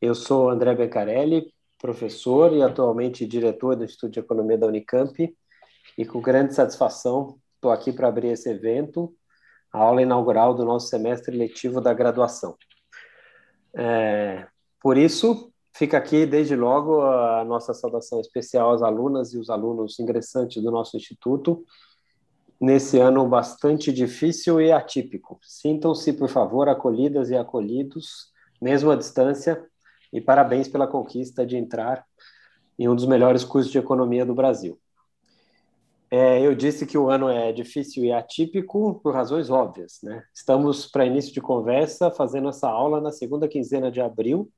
Eu sou André Beccarelli, professor e atualmente diretor do Instituto de Economia da Unicamp, e com grande satisfação estou aqui para abrir esse evento, a aula inaugural do nosso semestre letivo da graduação. É, por isso, fica aqui desde logo a nossa saudação especial às alunas e os alunos ingressantes do nosso instituto, nesse ano bastante difícil e atípico. Sintam-se, por favor, acolhidas e acolhidos, mesmo à distância, e parabéns pela conquista de entrar em um dos melhores cursos de economia do Brasil. É, eu disse que o ano é difícil e atípico por razões óbvias. Né? Estamos, para início de conversa, fazendo essa aula na segunda quinzena de abril,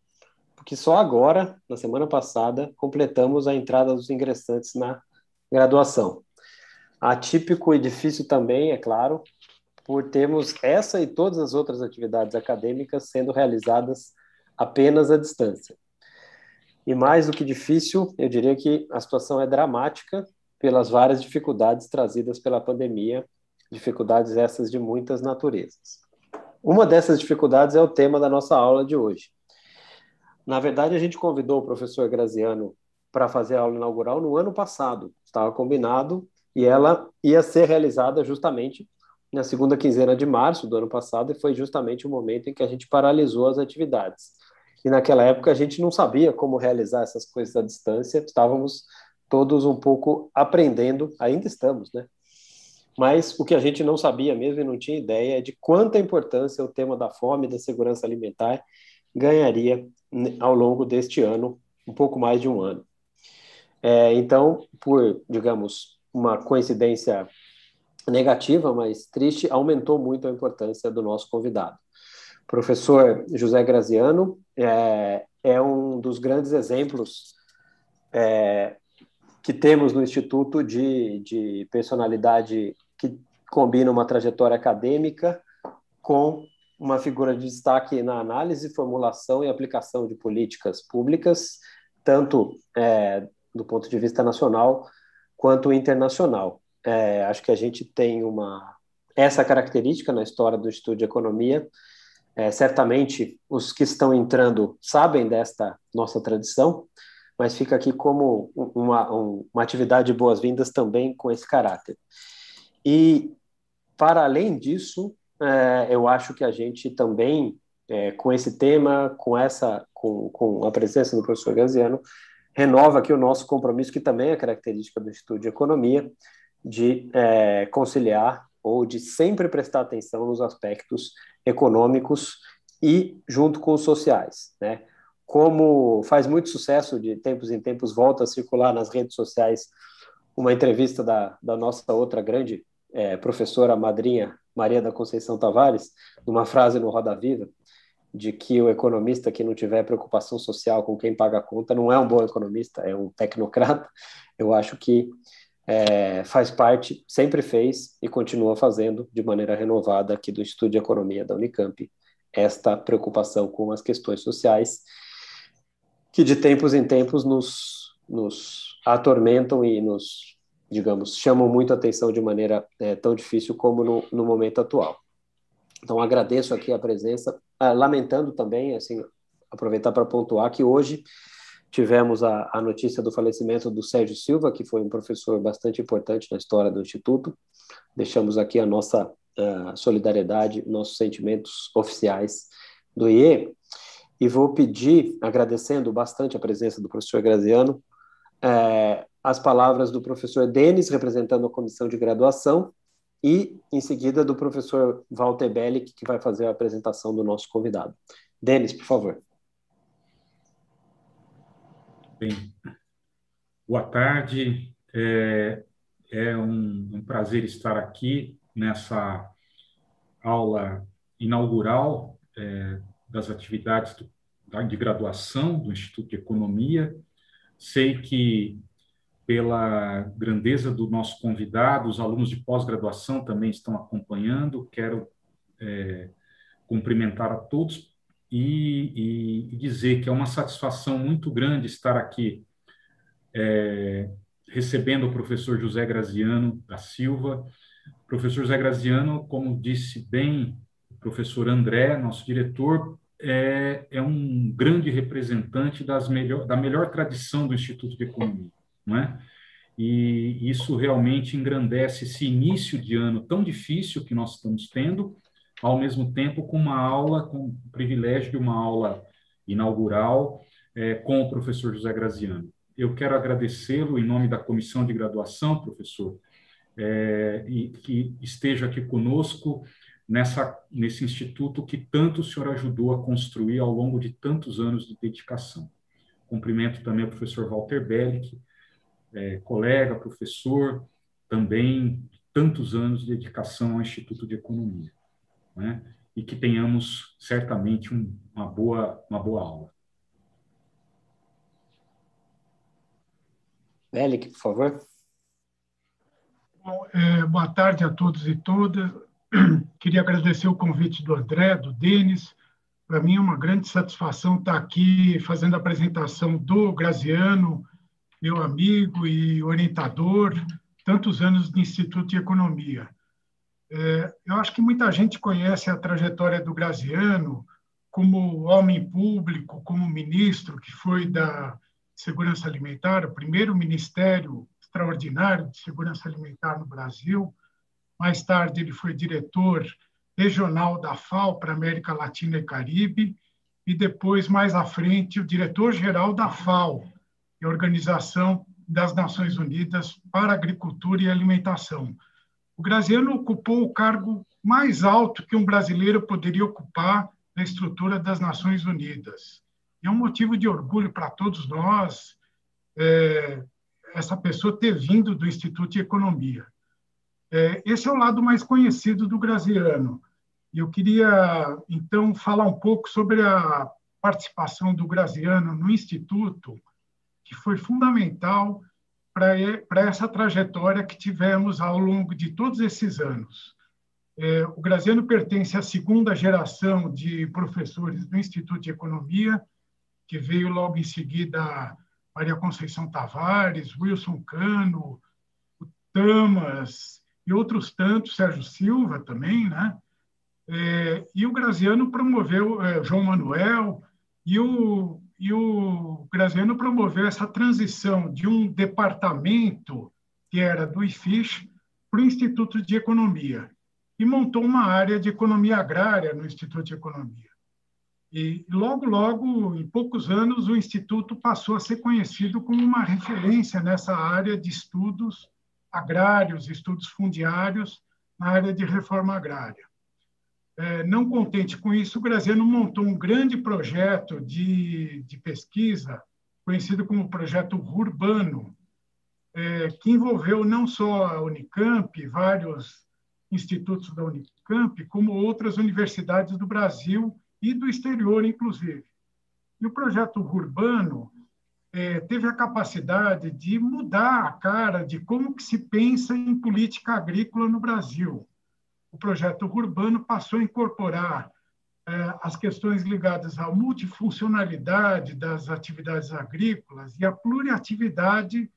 porque só agora, na semana passada, completamos a entrada dos ingressantes na graduação. Atípico e difícil também, é claro, por termos essa e todas as outras atividades acadêmicas sendo realizadas apenas à distância. E mais do que difícil, eu diria que a situação é dramática pelas várias dificuldades trazidas pela pandemia, dificuldades essas de muitas naturezas. Uma dessas dificuldades é o tema da nossa aula de hoje. Na verdade, a gente convidou o professor Graziano para fazer a aula inaugural no ano passado, estava combinado, e ela ia ser realizada justamente na segunda quinzena de março do ano passado, e foi justamente o momento em que a gente paralisou as atividades. E naquela época a gente não sabia como realizar essas coisas à distância, estávamos todos um pouco aprendendo, ainda estamos, né? Mas o que a gente não sabia mesmo e não tinha ideia é de quanta importância o tema da fome e da segurança alimentar ganharia ao longo deste ano, um pouco mais de um ano. É, então, por, digamos, uma coincidência negativa, mas triste, aumentou muito a importância do nosso convidado professor José Graziano é, é um dos grandes exemplos é, que temos no Instituto de, de personalidade que combina uma trajetória acadêmica com uma figura de destaque na análise, formulação e aplicação de políticas públicas, tanto é, do ponto de vista nacional quanto internacional. É, acho que a gente tem uma essa característica na história do Instituto de Economia é, certamente os que estão entrando sabem desta nossa tradição, mas fica aqui como uma, uma atividade de boas-vindas também com esse caráter. E, para além disso, é, eu acho que a gente também, é, com esse tema, com, essa, com, com a presença do professor Gaziano, renova aqui o nosso compromisso, que também é característica do Instituto de Economia, de é, conciliar ou de sempre prestar atenção nos aspectos econômicos e junto com os sociais, né? Como faz muito sucesso, de tempos em tempos volta a circular nas redes sociais uma entrevista da, da nossa outra grande é, professora madrinha, Maria da Conceição Tavares, numa frase no Roda Viva, de que o economista que não tiver preocupação social com quem paga a conta não é um bom economista, é um tecnocrata. Eu acho que é, faz parte, sempre fez e continua fazendo de maneira renovada aqui do Instituto de Economia da Unicamp esta preocupação com as questões sociais que de tempos em tempos nos, nos atormentam e nos, digamos, chamam muito a atenção de maneira é, tão difícil como no, no, momento atual. Então, agradeço aqui a presença, ah, lamentando também, assim, aproveitar para pontuar que hoje Tivemos a, a notícia do falecimento do Sérgio Silva, que foi um professor bastante importante na história do Instituto. Deixamos aqui a nossa uh, solidariedade, nossos sentimentos oficiais do IE. E vou pedir, agradecendo bastante a presença do professor Graziano, é, as palavras do professor Denis, representando a comissão de graduação, e, em seguida, do professor Walter Bellick, que vai fazer a apresentação do nosso convidado. Denis, por favor. Bem, boa tarde. É, é um, um, prazer estar aqui nessa aula inaugural é, das atividades do, da, de graduação do Instituto de Economia. Sei que, pela grandeza do nosso convidado, os alunos de pós-graduação também estão acompanhando. Quero é, cumprimentar a todos e, e, e dizer que é uma satisfação muito grande estar aqui é, recebendo o professor José Graziano da Silva. O professor José Graziano, como disse bem o professor André, nosso diretor, é, é um grande representante das melhor, da melhor tradição do Instituto de Economia, não é? E isso realmente engrandece esse início de ano tão difícil que nós estamos tendo, ao mesmo tempo com uma aula, com o privilégio de uma aula inaugural é, com o professor José Graziano. Eu quero agradecê-lo em nome da comissão de graduação, professor, é, e que esteja aqui conosco nessa, nesse instituto que tanto o senhor ajudou a construir ao longo de tantos anos de dedicação. Cumprimento também o professor Walter Bellick, é, colega, professor, também tantos anos de dedicação ao Instituto de Economia né? e que tenhamos certamente um, uma, boa, uma boa aula. Elic, por favor. Bom, é, boa tarde a todos e todas. Queria agradecer o convite do André, do Denis. Para mim é uma grande satisfação estar aqui fazendo a apresentação do Graziano, meu amigo e orientador, tantos anos do Instituto de Economia. É, eu acho que muita gente conhece a trajetória do Graziano como homem público, como ministro, que foi da Segurança Alimentar, o primeiro ministério extraordinário de segurança alimentar no Brasil. Mais tarde, ele foi diretor regional da FAO para América Latina e Caribe, e depois, mais à frente, o diretor-geral da FAO, é a Organização das Nações Unidas para Agricultura e Alimentação. O Graziano ocupou o cargo mais alto que um brasileiro poderia ocupar na estrutura das Nações Unidas. E é um motivo de orgulho para todos nós é, essa pessoa ter vindo do Instituto de Economia. É, esse é o lado mais conhecido do Graziano. eu queria, então, falar um pouco sobre a participação do Graziano no Instituto, que foi fundamental para essa trajetória que tivemos ao longo de todos esses anos. É, o Graziano pertence à segunda geração de professores do Instituto de Economia, que veio logo em seguida Maria Conceição Tavares, Wilson Cano, o Tamas e outros tantos, Sérgio Silva também, né? É, e o Graziano promoveu é, João Manuel e o, e o Graziano promoveu essa transição de um departamento que era do IFISH para o Instituto de Economia e montou uma área de economia agrária no Instituto de Economia. E logo, logo, em poucos anos, o Instituto passou a ser conhecido como uma referência nessa área de estudos agrários, estudos fundiários na área de reforma agrária. É, não contente com isso, o Graziano montou um grande projeto de, de pesquisa, conhecido como Projeto Urbano, é, que envolveu não só a Unicamp, vários institutos da Unicamp, como outras universidades do Brasil e do exterior, inclusive. E o projeto urbano é, teve a capacidade de mudar a cara de como que se pensa em política agrícola no Brasil o projeto urbano passou a incorporar é, as questões ligadas à multifuncionalidade das atividades agrícolas e à pluriatividade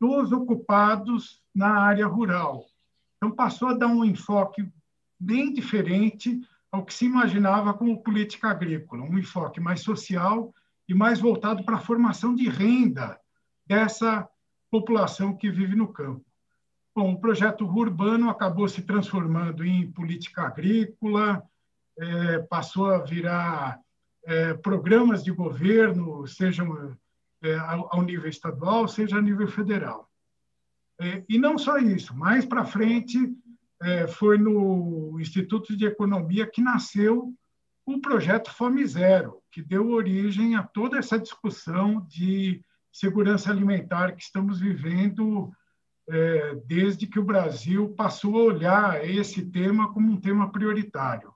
dos ocupados na área rural. Então, passou a dar um enfoque bem diferente ao que se imaginava como política agrícola, um enfoque mais social e mais voltado para a formação de renda dessa população que vive no campo. Bom, o projeto urbano acabou se transformando em política agrícola, é, passou a virar é, programas de governo, sejam é, ao, ao, nível estadual, seja a nível federal. É, e não só isso, mais para frente é, foi no Instituto de Economia que nasceu o projeto Fome Zero, que deu origem a toda essa discussão de segurança alimentar que estamos vivendo é, desde que o Brasil passou a olhar esse tema como um tema prioritário.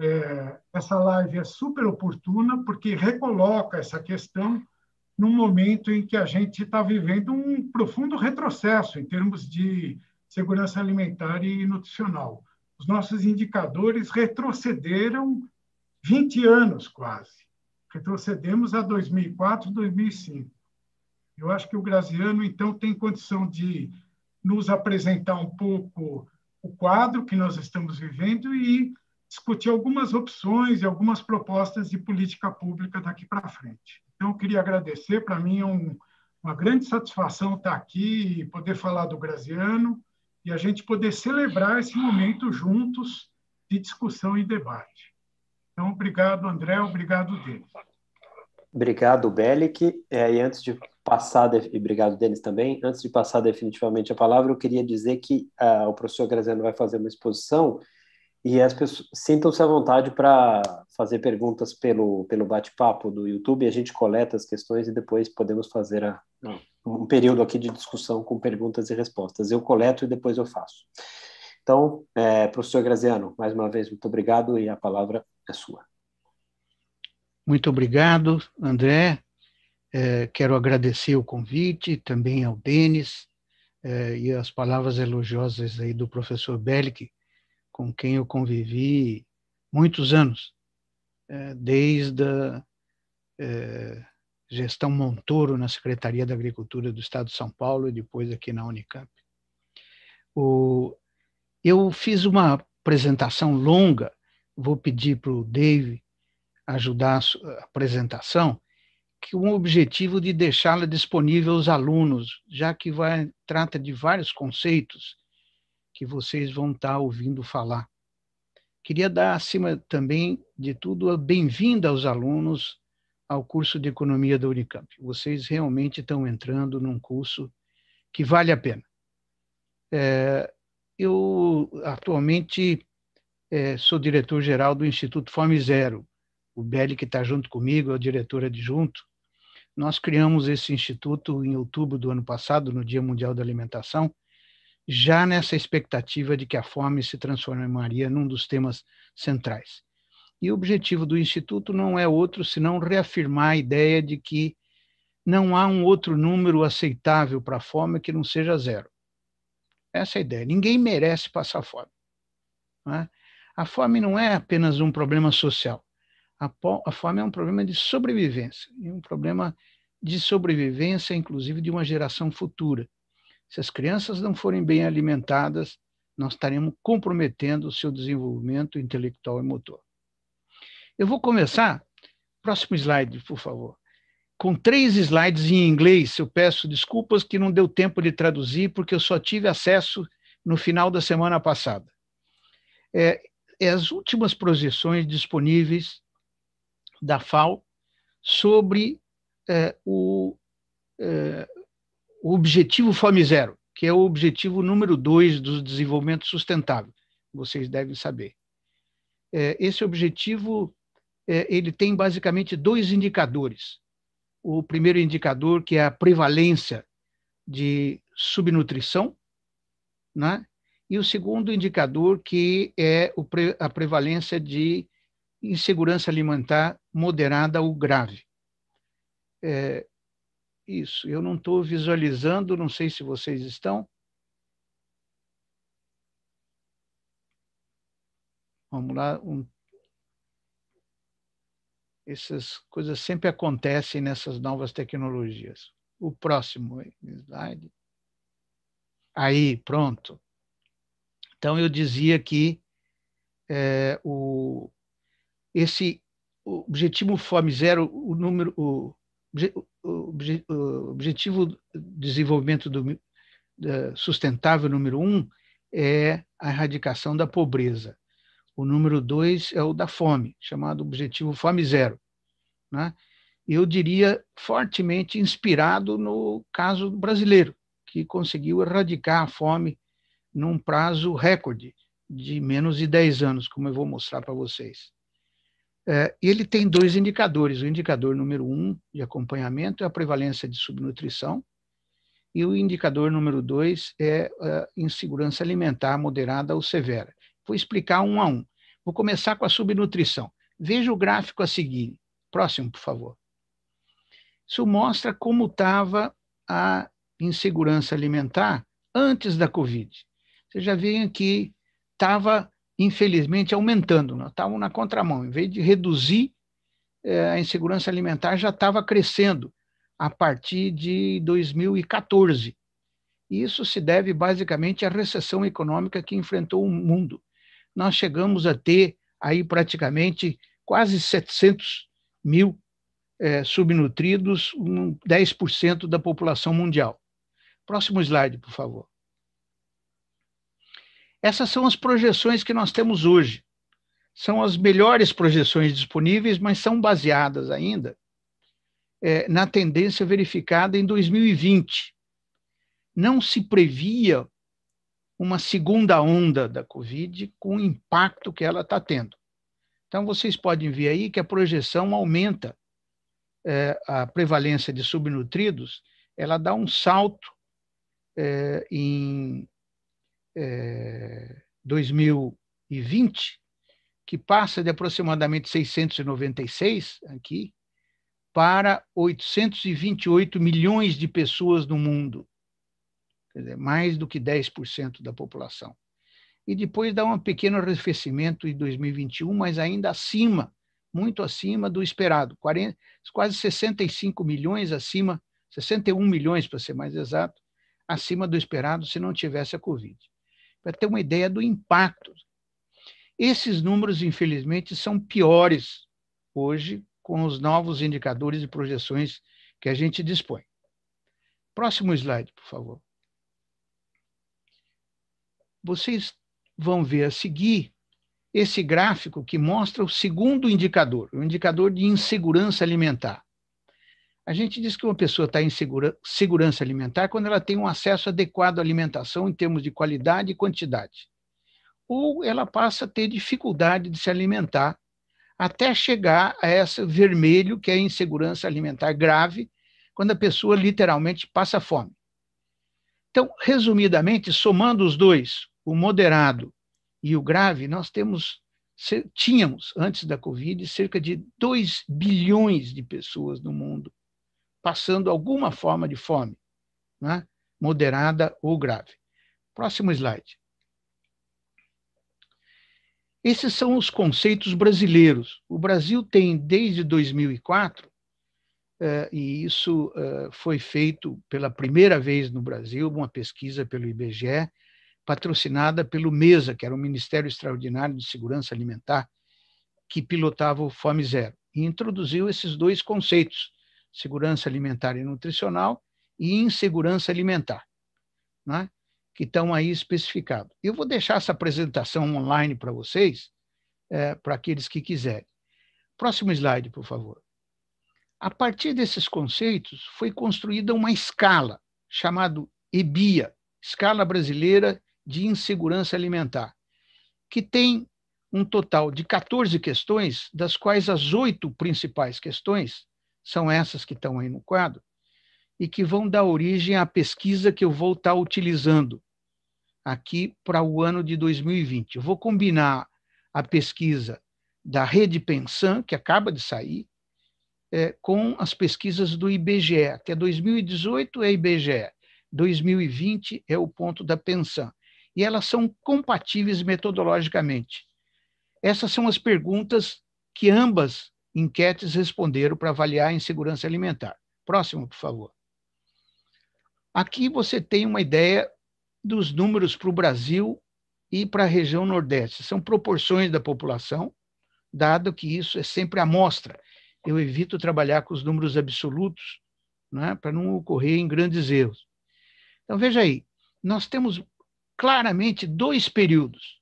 É, essa live é super oportuna porque recoloca essa questão num momento em que a gente está vivendo um profundo retrocesso em termos de segurança alimentar e nutricional. Os nossos indicadores retrocederam 20 anos quase. Retrocedemos a 2004, 2005. Eu acho que o Graziano, então, tem condição de nos apresentar um pouco o quadro que nós estamos vivendo e discutir algumas opções e algumas propostas de política pública daqui para frente. Então, eu queria agradecer, para mim é um, uma grande satisfação estar aqui e poder falar do Graziano e a gente poder celebrar esse momento juntos de discussão e debate. Então, obrigado, André, obrigado, Denis. Obrigado, Belic. É, e antes de passar, e obrigado, Denis, também. Antes de passar definitivamente a palavra, eu queria dizer que uh, o professor Graziano vai fazer uma exposição e as pessoas sintam-se à vontade para fazer perguntas pelo, pelo bate-papo do YouTube. A gente coleta as questões e depois podemos fazer a, um período aqui de discussão com perguntas e respostas. Eu coleto e depois eu faço. Então, é, professor Graziano, mais uma vez, muito obrigado e a palavra é sua. Muito obrigado, André. É, quero agradecer o convite, também ao Denis é, e as palavras elogiosas aí do professor Bellick, com quem eu convivi muitos anos, é, desde a é, gestão Montoro na Secretaria da Agricultura do Estado de São Paulo e depois aqui na Unicamp. O, eu fiz uma apresentação longa, vou pedir para o Dave ajudar a apresentação, com o objetivo de deixá-la disponível aos alunos, já que vai, trata de vários conceitos que vocês vão estar tá ouvindo falar. Queria dar, acima também de tudo, a bem-vinda aos alunos ao curso de Economia da Unicamp. Vocês realmente estão entrando num curso que vale a pena. É, eu, atualmente, é, sou diretor-geral do Instituto Fome Zero, o Belli, que está junto comigo, é o diretor adjunto, nós criamos esse instituto em outubro do ano passado, no Dia Mundial da Alimentação, já nessa expectativa de que a fome se transformaria num dos temas centrais. E o objetivo do instituto não é outro senão reafirmar a ideia de que não há um outro número aceitável para a fome que não seja zero. Essa é a ideia. Ninguém merece passar fome. É? A fome não é apenas um problema social. A, a fome é um problema de sobrevivência, e um problema de sobrevivência, inclusive, de uma geração futura. Se as crianças não forem bem alimentadas, nós estaremos comprometendo o seu desenvolvimento intelectual e motor. Eu vou começar, próximo slide, por favor, com três slides em inglês. Eu peço desculpas que não deu tempo de traduzir, porque eu só tive acesso no final da semana passada. É, é as últimas projeções disponíveis da FAO sobre eh, o, eh, o, objetivo Fome Zero, que é o objetivo número dois do desenvolvimento sustentável. Vocês devem saber. Eh, esse objetivo ele tem basicamente dois indicadores. O primeiro indicador que é a prevalência de subnutrição, né? e o segundo indicador que é a prevalência de insegurança alimentar moderada ou grave. É, isso, eu não estou visualizando, não sei se vocês estão. Vamos lá. Um... Essas coisas sempre acontecem nessas novas tecnologias. O próximo slide. Aí, pronto. Então, eu dizia que é, o, esse o objetivo Fome Zero, o número, o, o, o objetivo desenvolvimento do, da, sustentável número um é a erradicação da pobreza. O número dois é o da fome, chamado objetivo Fome Zero. Né? Eu diria fortemente inspirado no caso brasileiro, que conseguiu erradicar a fome num prazo recorde de menos de 10 anos, como eu vou mostrar para vocês. É, ele tem dois indicadores. O indicador número um de acompanhamento é a prevalência de subnutrição, e o indicador número dois é a insegurança alimentar moderada ou severa. Vou explicar um a um. Vou começar com a subnutrição. Veja o gráfico a seguir. Próximo, por favor. Isso mostra como estava a insegurança alimentar antes da Covid. Vocês já veem que estava infelizmente, aumentando. Nós né? estávamos na contramão. Em vez de reduzir, é, a insegurança alimentar já estava crescendo a partir de 2014. isso se deve basicamente à recessão econômica que enfrentou o mundo. Nós chegamos a ter aí praticamente quase 700 mil é, subnutridos, um 10% da população mundial. Próximo slide, por favor. Essas são as projeções que nós temos hoje. São as melhores projeções disponíveis, mas são baseadas ainda é, na tendência verificada em 2020. Não se previa uma segunda onda da Covid com o impacto que ela está tendo. Então, vocês podem ver aí que a projeção aumenta é, a prevalência de subnutridos, ela dá um salto é, em é, 2020, que passa de aproximadamente 696 aqui para 828 milhões de pessoas no mundo, dizer, mais do que 10% da população. E depois dá um pequeno arrefecimento em 2021, mas ainda acima, muito acima do esperado, 40, quase 65 milhões acima, 61 milhões para ser mais exato, acima do esperado se não tivesse a Covid para ter uma ideia do impacto. Esses números, infelizmente, são piores hoje com os novos indicadores e projeções que a gente dispõe. Próximo slide, por favor. Vocês vão ver a seguir esse gráfico que mostra o segundo indicador, o indicador de insegurança alimentar. A gente diz que uma pessoa está em segura, segurança alimentar quando ela tem um acesso adequado à alimentação em termos de qualidade e quantidade. Ou ela passa a ter dificuldade de se alimentar até chegar a esse vermelho, que é a insegurança alimentar grave, quando a pessoa literalmente passa fome. Então, resumidamente, somando os dois, o moderado e o grave, nós temos tínhamos antes da Covid cerca de 2 bilhões de pessoas no mundo passando alguma forma de fome, né? moderada ou grave. Próximo slide. Esses são os conceitos brasileiros. O Brasil tem, desde 2004, eh, e isso eh, foi feito pela primeira vez no Brasil, uma pesquisa pelo IBGE, patrocinada pelo MESA, que era o Ministério Extraordinário de Segurança Alimentar, que pilotava o Fome Zero, e introduziu esses dois conceitos, segurança alimentar e nutricional e insegurança alimentar, né? que estão aí especificados. Eu vou deixar essa apresentação online para vocês, é, para aqueles que quiserem. Próximo slide, por favor. A partir desses conceitos, foi construída uma escala, chamada EBIA, Escala Brasileira de Insegurança Alimentar, que tem um total de 14 questões, das quais as oito principais questões são essas que estão aí no quadro, e que vão dar origem à pesquisa que eu vou estar utilizando aqui para o ano de 2020. Eu vou combinar a pesquisa da Rede Pensan, que acaba de sair, é, com as pesquisas do IBGE. é 2018 é IBGE, 2020 é o ponto da Pensan. E elas são compatíveis metodologicamente. Essas são as perguntas que ambas enquetes responderam para avaliar a insegurança alimentar. Próximo, por favor. Aqui você tem uma ideia dos números para o Brasil e para a região Nordeste. São proporções da população, dado que isso é sempre amostra. Eu evito trabalhar com os números absolutos, né, para não ocorrer em grandes erros. Então, veja aí, nós temos claramente dois períodos.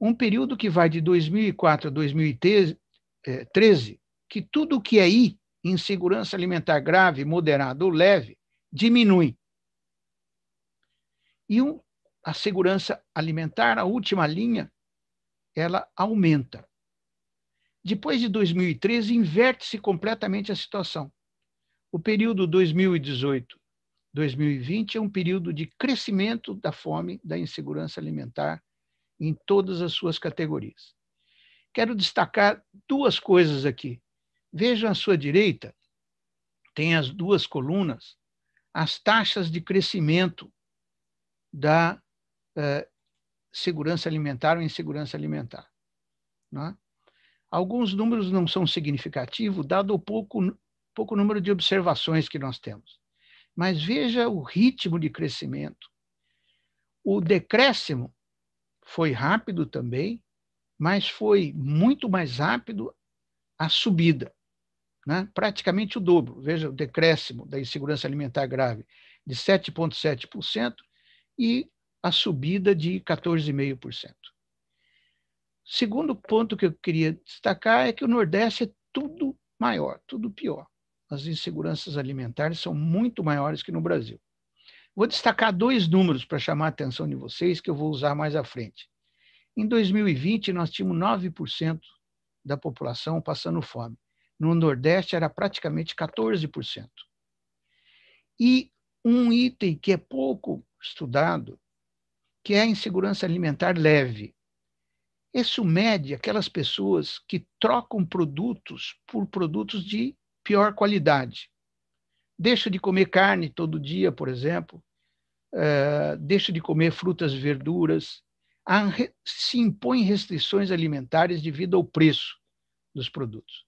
Um período que vai de 2004 a 2013, é, 13, que tudo o que é I, insegurança alimentar grave, moderada ou leve, diminui. E um, a segurança alimentar, a última linha, ela aumenta. Depois de 2013, inverte-se completamente a situação. O período 2018-2020 é um período de crescimento da fome, da insegurança alimentar em todas as suas categorias. Quero destacar duas coisas aqui. Vejam à sua direita, tem as duas colunas, as taxas de crescimento da eh, segurança alimentar ou insegurança alimentar. É? Alguns números não são significativos, dado o pouco, pouco número de observações que nós temos. Mas veja o ritmo de crescimento. O decréscimo foi rápido também, mas foi muito mais rápido a subida, né? praticamente o dobro. Veja o decréscimo da insegurança alimentar grave de 7,7% e a subida de 14,5%. Segundo ponto que eu queria destacar é que o Nordeste é tudo maior, tudo pior. As inseguranças alimentares são muito maiores que no Brasil. Vou destacar dois números para chamar a atenção de vocês que eu vou usar mais à frente. Em 2020, nós tínhamos 9% da população passando fome. No Nordeste, era praticamente 14%. E um item que é pouco estudado, que é a insegurança alimentar leve. Isso mede aquelas pessoas que trocam produtos por produtos de pior qualidade. Deixa de comer carne todo dia, por exemplo, uh, deixa de comer frutas e verduras, se impõem restrições alimentares devido ao preço dos produtos.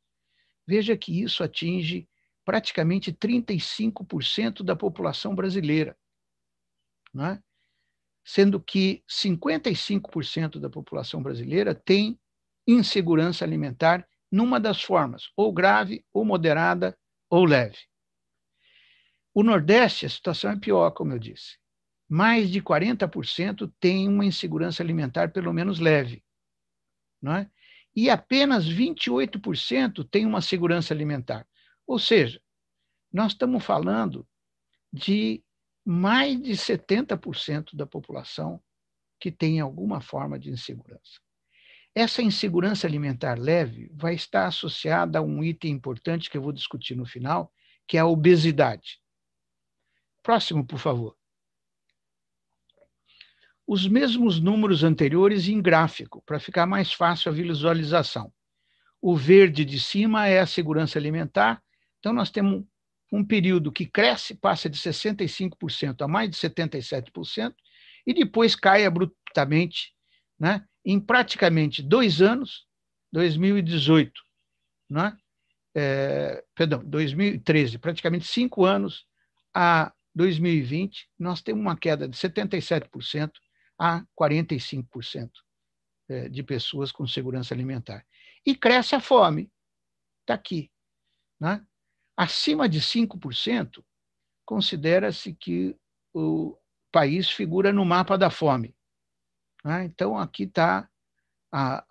Veja que isso atinge praticamente 35% da população brasileira, né? sendo que 55% da população brasileira tem insegurança alimentar numa das formas, ou grave, ou moderada, ou leve. O Nordeste, a situação é pior, como eu disse mais de 40% têm uma insegurança alimentar pelo menos leve. Não é? E apenas 28% têm uma segurança alimentar. Ou seja, nós estamos falando de mais de 70% da população que tem alguma forma de insegurança. Essa insegurança alimentar leve vai estar associada a um item importante que eu vou discutir no final, que é a obesidade. Próximo, por favor os mesmos números anteriores em gráfico, para ficar mais fácil a visualização. O verde de cima é a segurança alimentar, então nós temos um período que cresce, passa de 65% a mais de 77%, e depois cai abruptamente né, em praticamente dois anos, 2018, né, é, perdão, 2013, praticamente cinco anos a 2020, nós temos uma queda de 77% a 45% é, de pessoas com segurança alimentar. E cresce a fome. Está aqui. Né? Acima de 5%, considera-se que o país figura no mapa da fome. Né? Então, aqui está a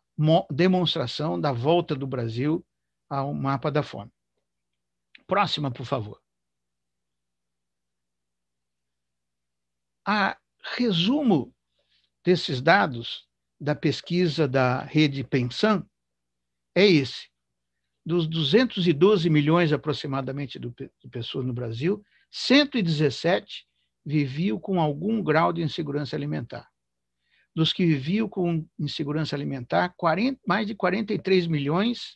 demonstração da volta do Brasil ao mapa da fome. Próxima, por favor. A resumo desses dados da pesquisa da rede Pensan é esse. Dos 212 milhões aproximadamente de pessoas no Brasil, 117 viviam com algum grau de insegurança alimentar. Dos que viviam com insegurança alimentar, 40, mais de 43 milhões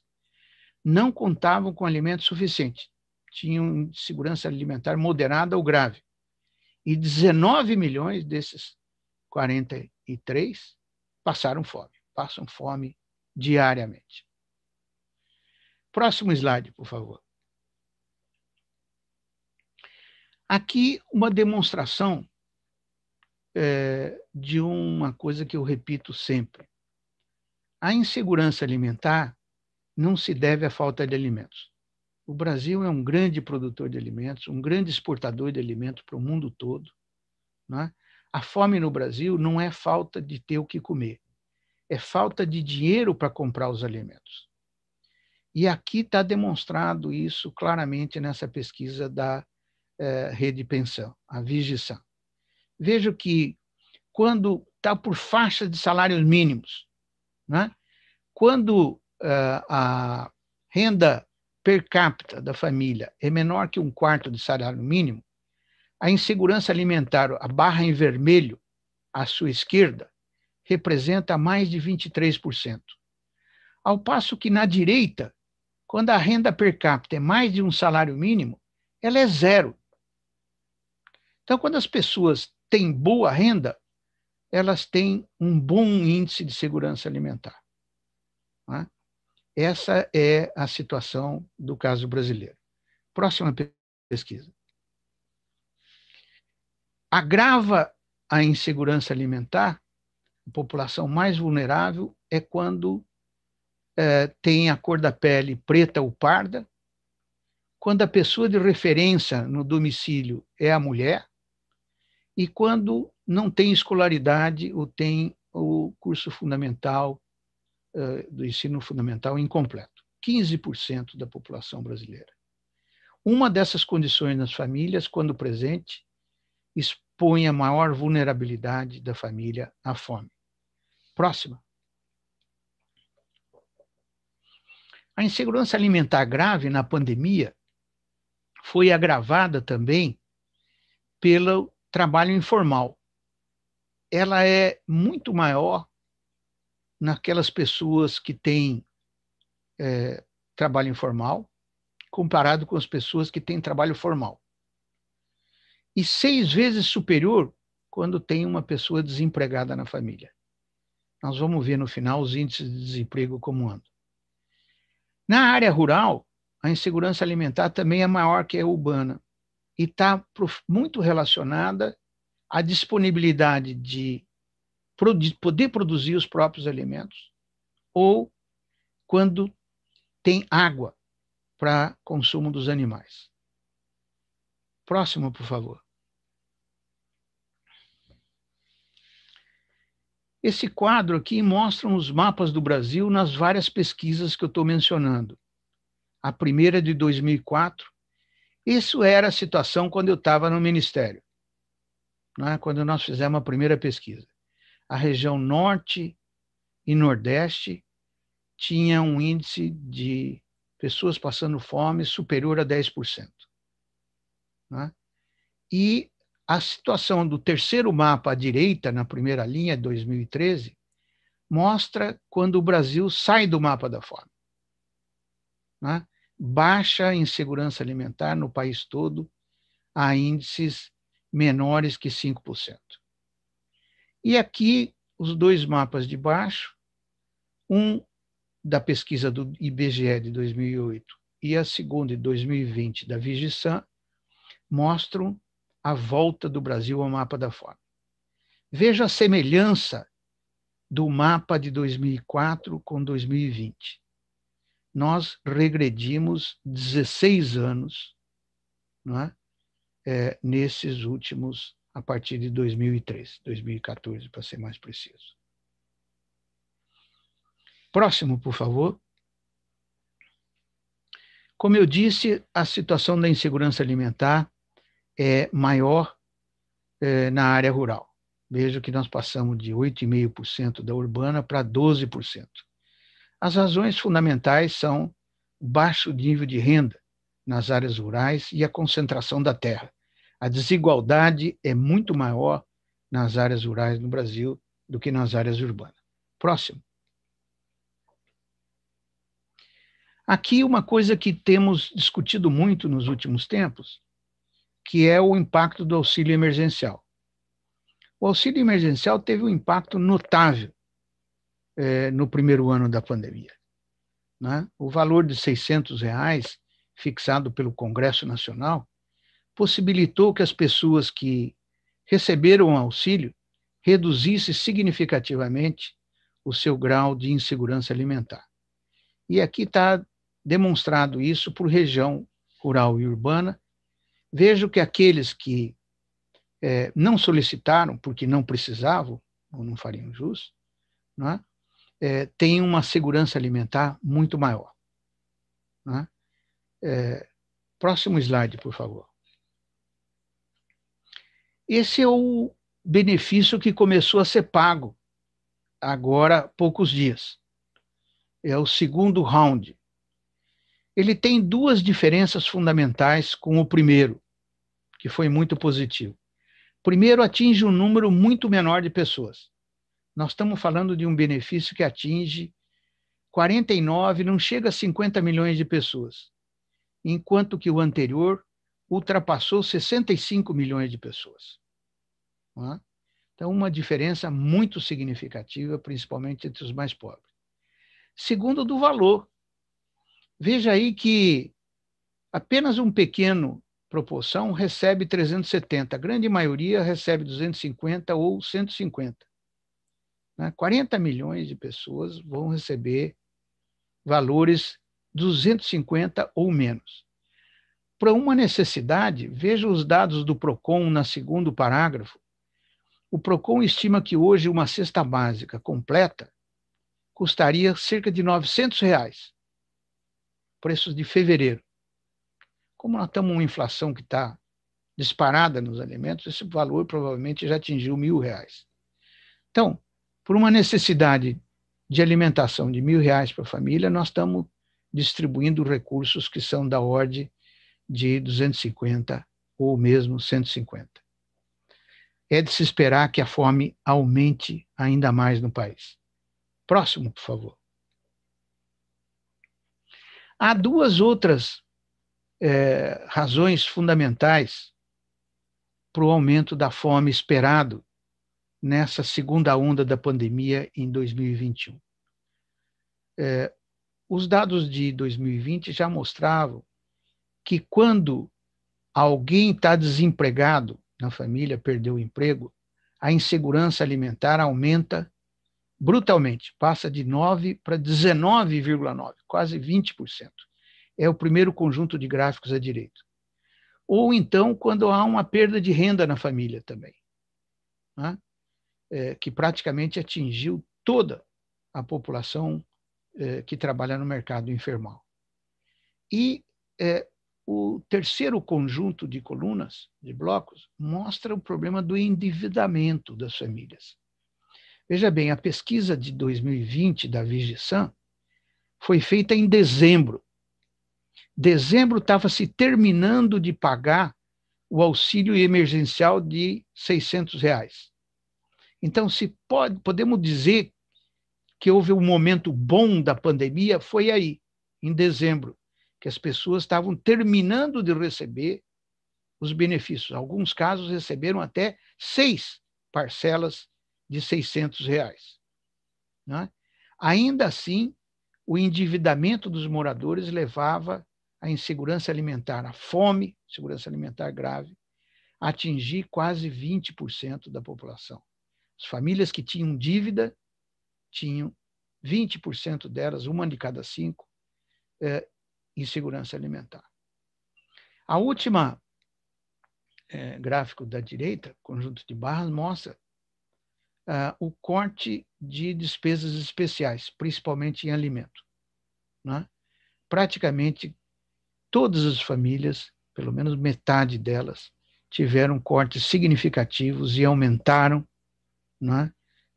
não contavam com alimento suficiente, tinham insegurança alimentar moderada ou grave. E 19 milhões desses 43 e 3 passaram fome, passam fome diariamente. Próximo slide, por favor. Aqui uma demonstração é, de uma coisa que eu repito sempre. A insegurança alimentar não se deve à falta de alimentos. O Brasil é um grande produtor de alimentos, um grande exportador de alimentos para o mundo todo. não é a fome no Brasil não é falta de ter o que comer, é falta de dinheiro para comprar os alimentos. E aqui está demonstrado isso claramente nessa pesquisa da eh, Rede Pensão, a Vigição. Vejo que quando está por faixa de salários mínimos, né? quando uh, a renda per capita da família é menor que um quarto de salário mínimo, a insegurança alimentar, a barra em vermelho à sua esquerda, representa mais de 23%. Ao passo que na direita, quando a renda per capita é mais de um salário mínimo, ela é zero. Então, quando as pessoas têm boa renda, elas têm um bom índice de segurança alimentar. Né? Essa é a situação do caso brasileiro. Próxima pesquisa agrava a insegurança alimentar, a população mais vulnerável é quando é, tem a cor da pele preta ou parda, quando a pessoa de referência no domicílio é a mulher e quando não tem escolaridade ou tem o curso fundamental, é, do ensino fundamental incompleto. 15% da população brasileira. Uma dessas condições nas famílias, quando presente, expõe a maior vulnerabilidade da família à fome. Próxima. A insegurança alimentar grave na pandemia foi agravada também pelo trabalho informal. Ela é muito maior naquelas pessoas que têm é, trabalho informal, comparado com as pessoas que têm trabalho formal e seis vezes superior quando tem uma pessoa desempregada na família. Nós vamos ver no final os índices de desemprego como andam. Na área rural, a insegurança alimentar também é maior que a urbana e está muito relacionada à disponibilidade de poder produzir os próprios alimentos ou quando tem água para consumo dos animais. Próximo, por favor. Esse quadro aqui mostra os mapas do Brasil nas várias pesquisas que eu estou mencionando. A primeira é de 2004, isso era a situação quando eu estava no Ministério, né? quando nós fizemos a primeira pesquisa. A região norte e nordeste tinha um índice de pessoas passando fome superior a 10%. Né? E a situação do terceiro mapa à direita, na primeira linha, 2013, mostra quando o Brasil sai do mapa da fome. Né? Baixa insegurança alimentar no país todo a índices menores que 5%. E aqui, os dois mapas de baixo, um da pesquisa do IBGE de 2008 e a segunda de 2020 da Vigisan, mostram a volta do Brasil ao mapa da fome. Veja a semelhança do mapa de 2004 com 2020. Nós regredimos 16 anos é? É, nesses últimos, a partir de 2003, 2014, para ser mais preciso. Próximo, por favor. Como eu disse, a situação da insegurança alimentar é maior é, na área rural. Veja que nós passamos de 8,5% da urbana para 12%. As razões fundamentais são o baixo nível de renda nas áreas rurais e a concentração da terra. A desigualdade é muito maior nas áreas rurais no Brasil do que nas áreas urbanas. Próximo. Aqui uma coisa que temos discutido muito nos últimos tempos que é o impacto do auxílio emergencial. O auxílio emergencial teve um impacto notável é, no primeiro ano da pandemia. Né? O valor de 600 reais fixado pelo Congresso Nacional possibilitou que as pessoas que receberam auxílio reduzissem significativamente o seu grau de insegurança alimentar. E aqui está demonstrado isso por região rural e urbana, Vejo que aqueles que é, não solicitaram porque não precisavam, ou não fariam jus, não é? É, têm uma segurança alimentar muito maior. Não é? É, próximo slide, por favor. Esse é o benefício que começou a ser pago agora há poucos dias. É o segundo round. Ele tem duas diferenças fundamentais com o primeiro que foi muito positivo. Primeiro, atinge um número muito menor de pessoas. Nós estamos falando de um benefício que atinge 49, não chega a 50 milhões de pessoas, enquanto que o anterior ultrapassou 65 milhões de pessoas. É? Então, uma diferença muito significativa, principalmente entre os mais pobres. Segundo, do valor. Veja aí que apenas um pequeno proporção recebe 370, a grande maioria recebe 250 ou 150. Né? 40 milhões de pessoas vão receber valores 250 ou menos. Para uma necessidade, veja os dados do PROCON na segundo parágrafo. O PROCON estima que hoje uma cesta básica completa custaria cerca de 900 reais, preços de fevereiro. Como nós temos uma inflação que está disparada nos alimentos, esse valor provavelmente já atingiu mil reais. Então, por uma necessidade de alimentação de mil reais para a família, nós estamos distribuindo recursos que são da ordem de 250 ou mesmo 150. É de se esperar que a fome aumente ainda mais no país. Próximo, por favor. Há duas outras é, razões fundamentais para o aumento da fome esperado nessa segunda onda da pandemia em 2021. É, os dados de 2020 já mostravam que quando alguém está desempregado na família, perdeu o emprego, a insegurança alimentar aumenta brutalmente, passa de 9 para 19,9, quase 20% é o primeiro conjunto de gráficos à direito. Ou então, quando há uma perda de renda na família também, né? é, que praticamente atingiu toda a população é, que trabalha no mercado enfermal. E é, o terceiro conjunto de colunas, de blocos, mostra o problema do endividamento das famílias. Veja bem, a pesquisa de 2020 da Vigisan foi feita em dezembro Dezembro estava se terminando de pagar o auxílio emergencial de 600 reais. Então, se pode, podemos dizer que houve um momento bom da pandemia, foi aí, em dezembro, que as pessoas estavam terminando de receber os benefícios. Alguns casos receberam até seis parcelas de 600 reais. Né? Ainda assim, o endividamento dos moradores levava à insegurança alimentar, à fome, segurança alimentar grave, a atingir quase 20% da população. As famílias que tinham dívida tinham 20% delas, uma de cada cinco, é, insegurança alimentar. A última é, gráfico da direita, conjunto de barras, mostra ah, o corte de despesas especiais, principalmente em alimento. Né? Praticamente todas as famílias, pelo menos metade delas, tiveram cortes significativos e aumentaram, né,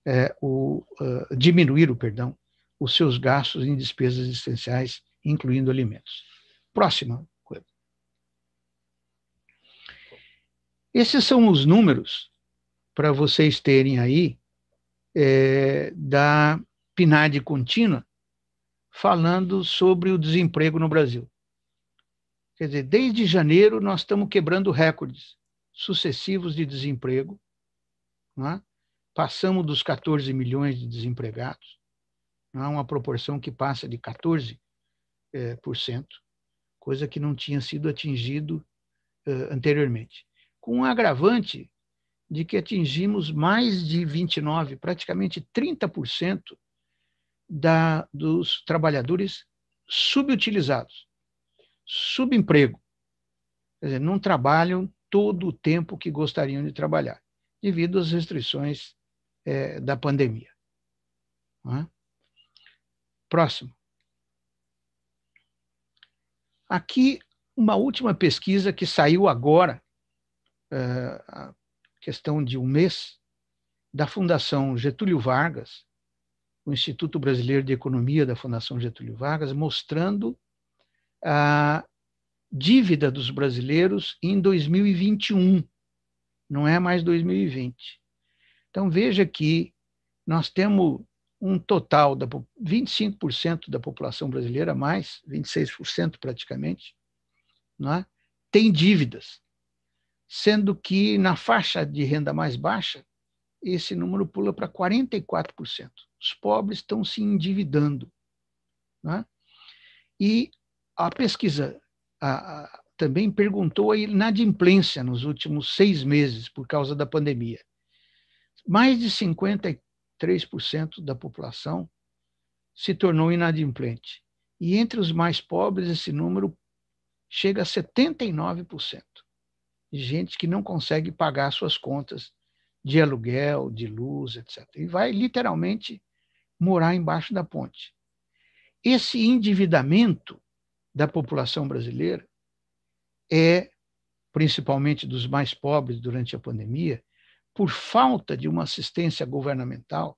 é, o, uh, diminuíram, perdão, os seus gastos em despesas essenciais, incluindo alimentos. Próxima coisa. Esses são os números para vocês terem aí é, da PNAD contínua falando sobre o desemprego no Brasil. Quer dizer, desde janeiro nós estamos quebrando recordes sucessivos de desemprego, é? passamos dos 14 milhões de desempregados, é? uma proporção que passa de 14%, é, por cento, coisa que não tinha sido atingido é, anteriormente. Com um agravante de que atingimos mais de 29, praticamente 30% da, dos trabalhadores subutilizados, subemprego. Quer dizer, não trabalham todo o tempo que gostariam de trabalhar, devido às restrições é, da pandemia. É? Próximo. Aqui, uma última pesquisa que saiu agora, é, questão de um mês, da Fundação Getúlio Vargas, o Instituto Brasileiro de Economia da Fundação Getúlio Vargas, mostrando a dívida dos brasileiros em 2021, não é mais 2020. Então veja que nós temos um total da 25% da população brasileira, mais 26% praticamente, não é? tem dívidas sendo que na faixa de renda mais baixa, esse número pula para 44%. Os pobres estão se endividando. Né? E a pesquisa a, a, também perguntou a inadimplência nos últimos seis meses por causa da pandemia. Mais de 53% da população se tornou inadimplente. E entre os mais pobres, esse número chega a 79% gente que não consegue pagar suas contas de aluguel, de luz, etc. E vai literalmente morar embaixo da ponte. Esse endividamento da população brasileira é, principalmente dos mais pobres durante a pandemia, por falta de uma assistência governamental,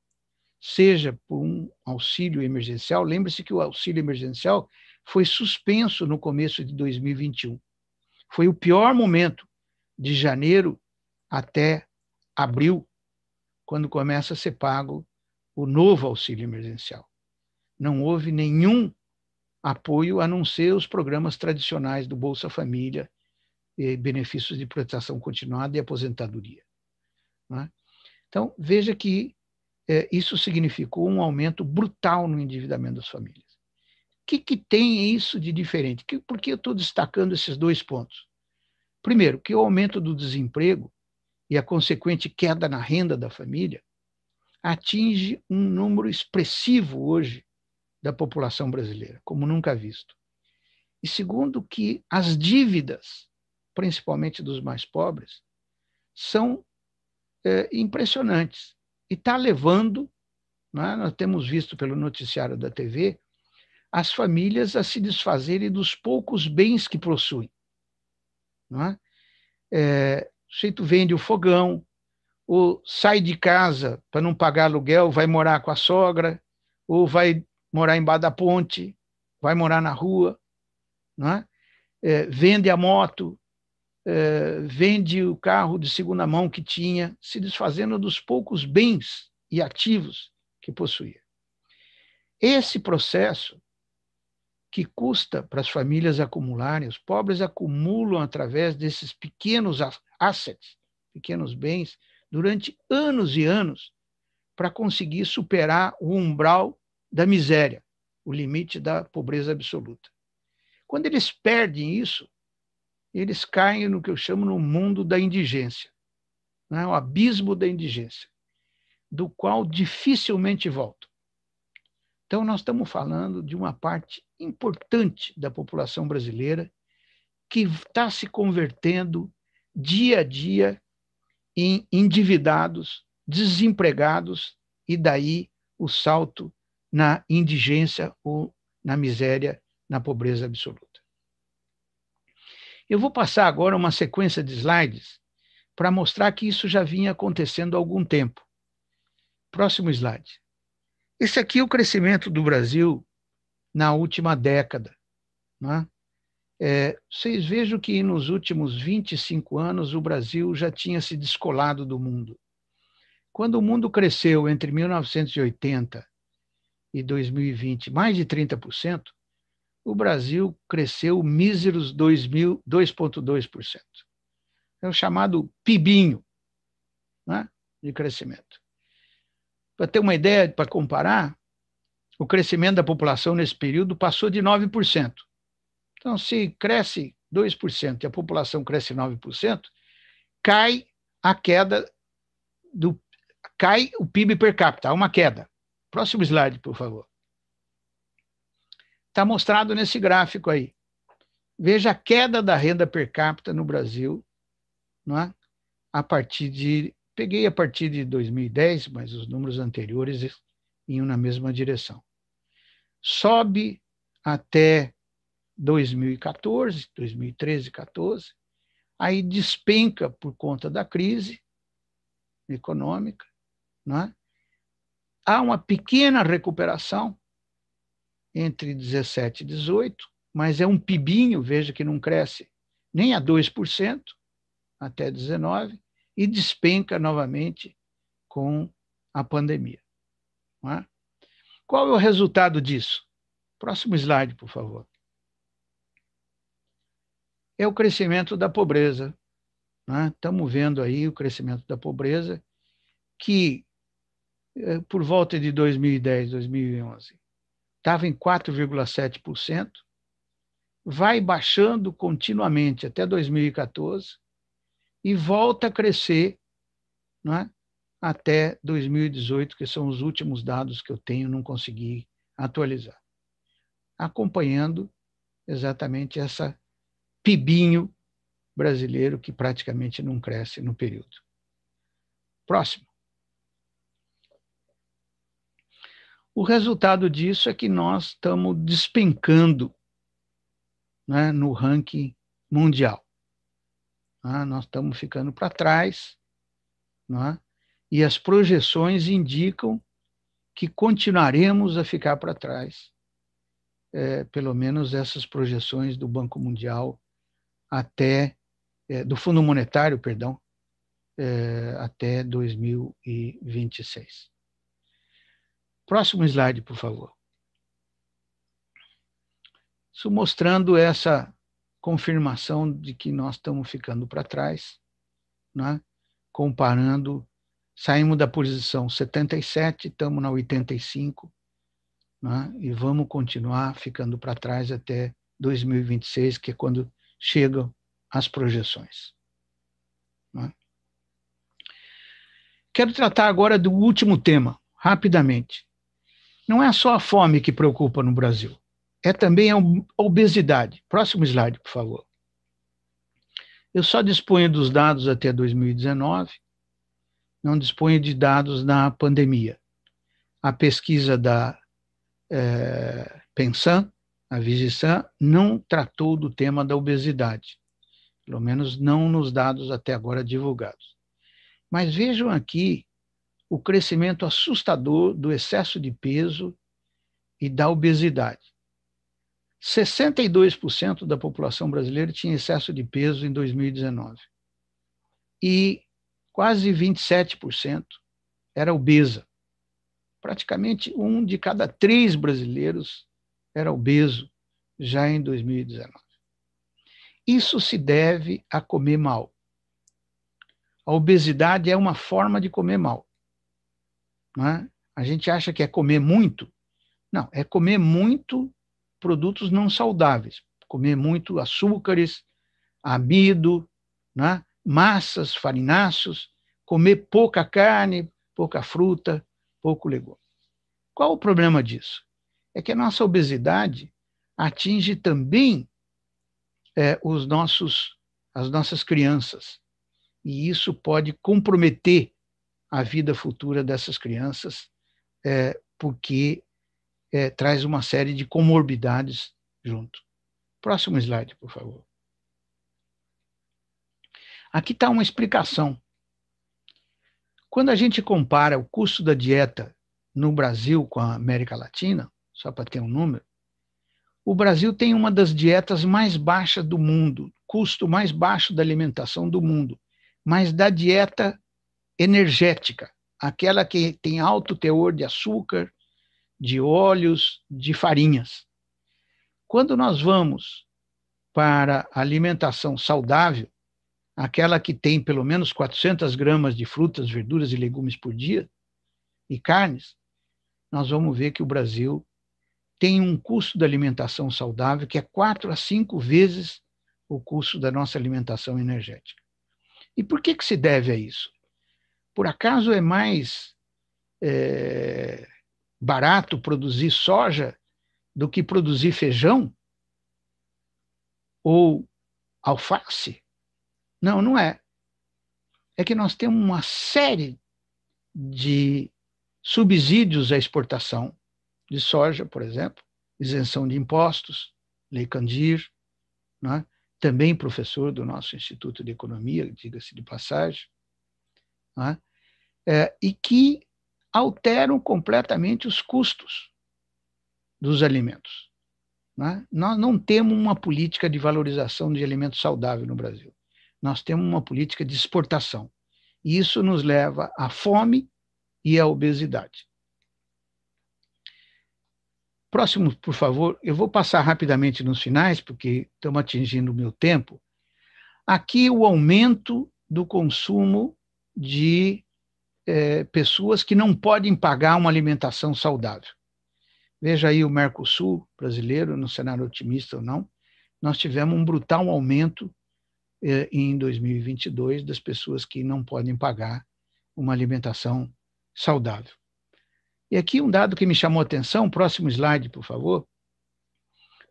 seja por um auxílio emergencial. Lembre-se que o auxílio emergencial foi suspenso no começo de 2021. Foi o pior momento de janeiro até abril, quando começa a ser pago o novo auxílio emergencial. Não houve nenhum apoio a não ser os programas tradicionais do Bolsa Família, benefícios de proteção continuada e aposentadoria. Né? Então, veja que é, isso significou um aumento brutal no endividamento das famílias. O que, que tem isso de diferente? Que, por que eu estou destacando esses dois pontos? Primeiro, que o aumento do desemprego e a consequente queda na renda da família atinge um número expressivo hoje da população brasileira, como nunca visto. E segundo, que as dívidas, principalmente dos mais pobres, são é, impressionantes. E está levando, né, nós temos visto pelo noticiário da TV, as famílias a se desfazerem dos poucos bens que possuem. Não é? É, vende o fogão, ou sai de casa para não pagar aluguel, vai morar com a sogra, ou vai morar embaixo da ponte, vai morar na rua, não é? É, vende a moto, é, vende o carro de segunda mão que tinha, se desfazendo dos poucos bens e ativos que possuía. Esse processo que custa para as famílias acumularem. Os pobres acumulam através desses pequenos assets, pequenos bens, durante anos e anos, para conseguir superar o umbral da miséria, o limite da pobreza absoluta. Quando eles perdem isso, eles caem no que eu chamo no mundo da indigência, né? o abismo da indigência, do qual dificilmente voltam. Então, nós estamos falando de uma parte importante da população brasileira que está se convertendo dia a dia em endividados, desempregados, e daí o salto na indigência ou na miséria, na pobreza absoluta. Eu vou passar agora uma sequência de slides para mostrar que isso já vinha acontecendo há algum tempo. Próximo slide. Esse aqui é o crescimento do Brasil na última década. Né? É, vocês vejam que nos últimos 25 anos o Brasil já tinha se descolado do mundo. Quando o mundo cresceu entre 1980 e 2020 mais de 30%, o Brasil cresceu míseros 2,2%. É o chamado PIBinho né, de crescimento. Para ter uma ideia, para comparar, o crescimento da população nesse período passou de 9%. Então, se cresce 2% e a população cresce 9%, cai a queda do cai o PIB per capita, uma queda. Próximo slide, por favor. Está mostrado nesse gráfico aí. Veja a queda da renda per capita no Brasil, não é? a partir de Peguei a partir de 2010, mas os números anteriores iam na mesma direção. Sobe até 2014, 2013, 14, aí despenca por conta da crise econômica, não é? Há uma pequena recuperação entre 17 e 18, mas é um pibinho, veja que não cresce nem a 2% até 19, e despenca novamente com a pandemia. É? Qual é o resultado disso? Próximo slide, por favor. É o crescimento da pobreza. É? Estamos vendo aí o crescimento da pobreza, que eh, por volta de 2010, 2011, estava em 4,7%, vai baixando continuamente até 2014, e volta a crescer é, até 2018, que são os últimos dados que eu tenho, não consegui atualizar. Acompanhando exatamente essa pibinho brasileiro que praticamente não cresce no período. Próximo. O resultado disso é que nós estamos despencando né, no ranking mundial. Né? Nós estamos ficando para trás, é? e as projeções indicam que continuaremos a ficar para trás, é, pelo menos essas projeções do Banco Mundial até é, do Fundo Monetário, perdão, é, até 2026. Próximo slide, por favor. Isso mostrando essa confirmação de que nós estamos ficando para trás, né? comparando, saímos da posição 77, estamos na 85, né? e vamos continuar ficando para trás até 2026, que é quando chegam as projeções. Né? Quero tratar agora do último tema, rapidamente. Não é só a fome que preocupa no Brasil é também a obesidade. Próximo slide, por favor. Eu só disponho dos dados até 2019, não disponho de dados na pandemia. A pesquisa da é, Pensan, a Vigisan, não tratou do tema da obesidade, pelo menos não nos dados até agora divulgados. Mas vejam aqui o crescimento assustador do excesso de peso e da obesidade. 62% da população brasileira tinha excesso de peso em 2019. E quase 27% era obesa. Praticamente um de cada três brasileiros era obeso já em 2019. Isso se deve a comer mal. A obesidade é uma forma de comer mal. É? A gente acha que é comer muito. Não, é comer muito produtos não saudáveis, comer muito açúcares, amido, né? massas, farináceos, comer pouca carne, pouca fruta, pouco legume. Qual o problema disso? É que a nossa obesidade atinge também é, os nossos, as nossas crianças. E isso pode comprometer a vida futura dessas crianças, é, porque é, traz uma série de comorbidades junto. Próximo slide, por favor. Aqui está uma explicação. Quando a gente compara o custo da dieta no Brasil com a América Latina, só para ter um número, o Brasil tem uma das dietas mais baixas do mundo, custo mais baixo da alimentação do mundo, mas da dieta energética, aquela que tem alto teor de açúcar, de óleos, de farinhas. Quando nós vamos para alimentação saudável, aquela que tem pelo menos 400 gramas de frutas, verduras e legumes por dia, e carnes, nós vamos ver que o Brasil tem um custo da alimentação saudável que é quatro a cinco vezes o custo da nossa alimentação energética. E por que, que se deve a isso? Por acaso é mais eh, barato produzir soja do que produzir feijão ou alface? Não, não é. É que nós temos uma série de subsídios à exportação de soja, por exemplo, isenção de impostos, Lei Candir, é? também professor do nosso Instituto de Economia, diga-se de passagem, é? é, e que alteram completamente os custos dos alimentos. Né? Nós não temos uma política de valorização de alimentos saudáveis no Brasil. Nós temos uma política de exportação. E isso nos leva à fome e à obesidade. Próximo, por favor, eu vou passar rapidamente nos finais, porque estamos atingindo o meu tempo. Aqui o aumento do consumo de é, pessoas que não podem pagar uma alimentação saudável. Veja aí o Mercosul brasileiro, no cenário otimista ou não, nós tivemos um brutal aumento é, em 2022 das pessoas que não podem pagar uma alimentação saudável. E aqui um dado que me chamou a atenção, próximo slide, por favor.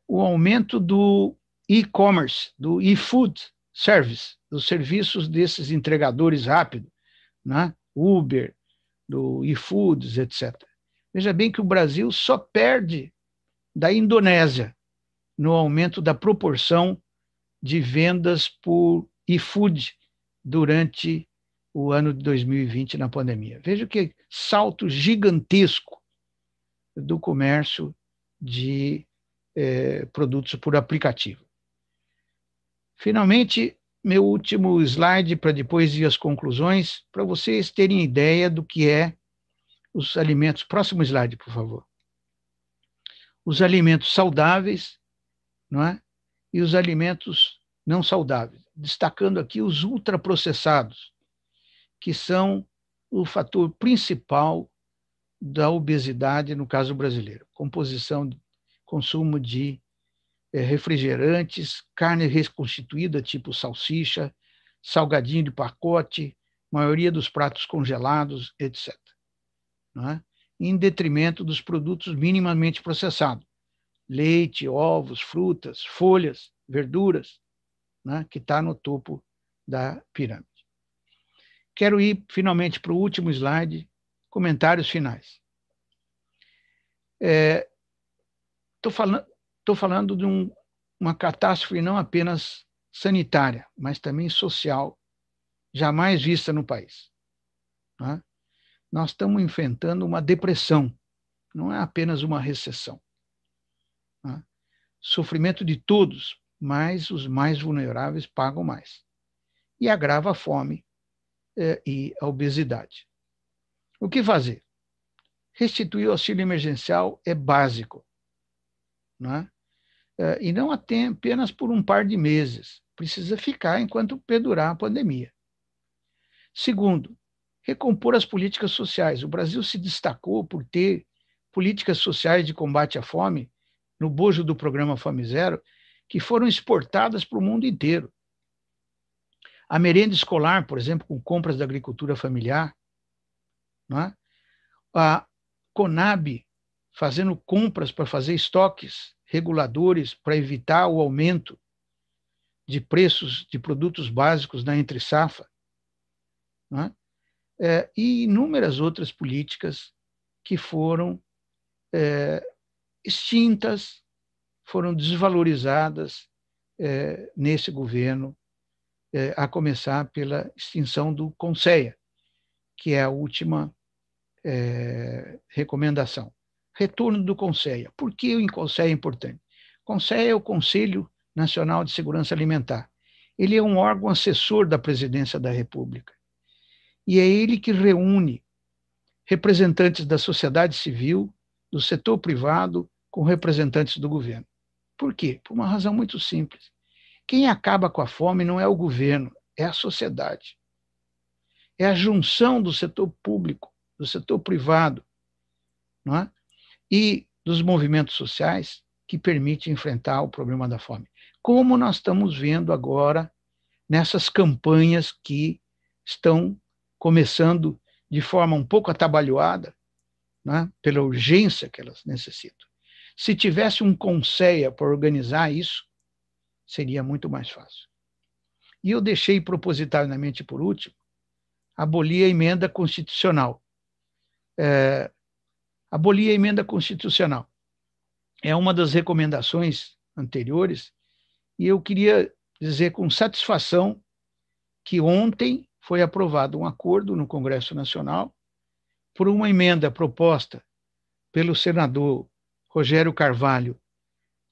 O aumento do e-commerce, do e-food service, dos serviços desses entregadores rápidos, né? Uber, do eFoods, etc. Veja bem que o Brasil só perde da Indonésia no aumento da proporção de vendas por eFood durante o ano de 2020 na pandemia. Veja que salto gigantesco do comércio de eh, produtos por aplicativo. Finalmente, meu último slide para depois ir às conclusões, para vocês terem ideia do que é os alimentos. Próximo slide, por favor. Os alimentos saudáveis, não é? E os alimentos não saudáveis. Destacando aqui os ultraprocessados, que são o fator principal da obesidade no caso brasileiro. Composição, consumo de eh, refrigerantes, carne reconstituída, tipo salsicha, salgadinho de pacote, maioria dos pratos congelados, etc. É? Em detrimento dos produtos minimamente processados, leite, ovos, frutas, folhas, verduras, é? que está no topo da pirâmide. Quero ir finalmente para o último slide, comentários finais. Estou eh, é, falando, Estou falando de um, uma catástrofe não apenas sanitária, mas também social, jamais vista no país. Né? Nós estamos enfrentando uma depressão, não é apenas uma recessão. Né? Sofrimento de todos, mas os mais vulneráveis pagam mais. E agrava a fome eh, e a obesidade. O que fazer? Restituir o auxílio emergencial é básico. não é? É, e não apenas por um par de meses. Precisa ficar enquanto perdurar a pandemia. Segundo, recompor as políticas sociais. O Brasil se destacou por ter políticas sociais de combate à fome no bojo do programa Fome Zero, que foram exportadas para o mundo inteiro. A merenda escolar, por exemplo, com compras da agricultura familiar, é? a Conab fazendo compras para fazer estoques reguladores para evitar o aumento de preços de produtos básicos na entre safa né? é, e inúmeras outras políticas que foram é, extintas, foram desvalorizadas é, nesse governo, é, a começar pela extinção do conselho que é a última é, recomendação retorno do Conselho. Por que o Conselho é importante? O Conselho é o Conselho Nacional de Segurança Alimentar. Ele é um órgão assessor da Presidência da República. E é ele que reúne representantes da sociedade civil, do setor privado, com representantes do governo. Por quê? Por uma razão muito simples. Quem acaba com a fome não é o governo, é a sociedade. É a junção do setor público, do setor privado, não é? e dos movimentos sociais que permite enfrentar o problema da fome. Como nós estamos vendo agora nessas campanhas que estão começando de forma um pouco atabalhoada, né, pela urgência que elas necessitam. Se tivesse um conselho para organizar isso, seria muito mais fácil. E eu deixei propositadamente por último abolir a emenda constitucional, é, abolir a emenda constitucional. É uma das recomendações anteriores, e eu queria dizer com satisfação que ontem foi aprovado um acordo no Congresso Nacional por uma emenda proposta pelo senador Rogério Carvalho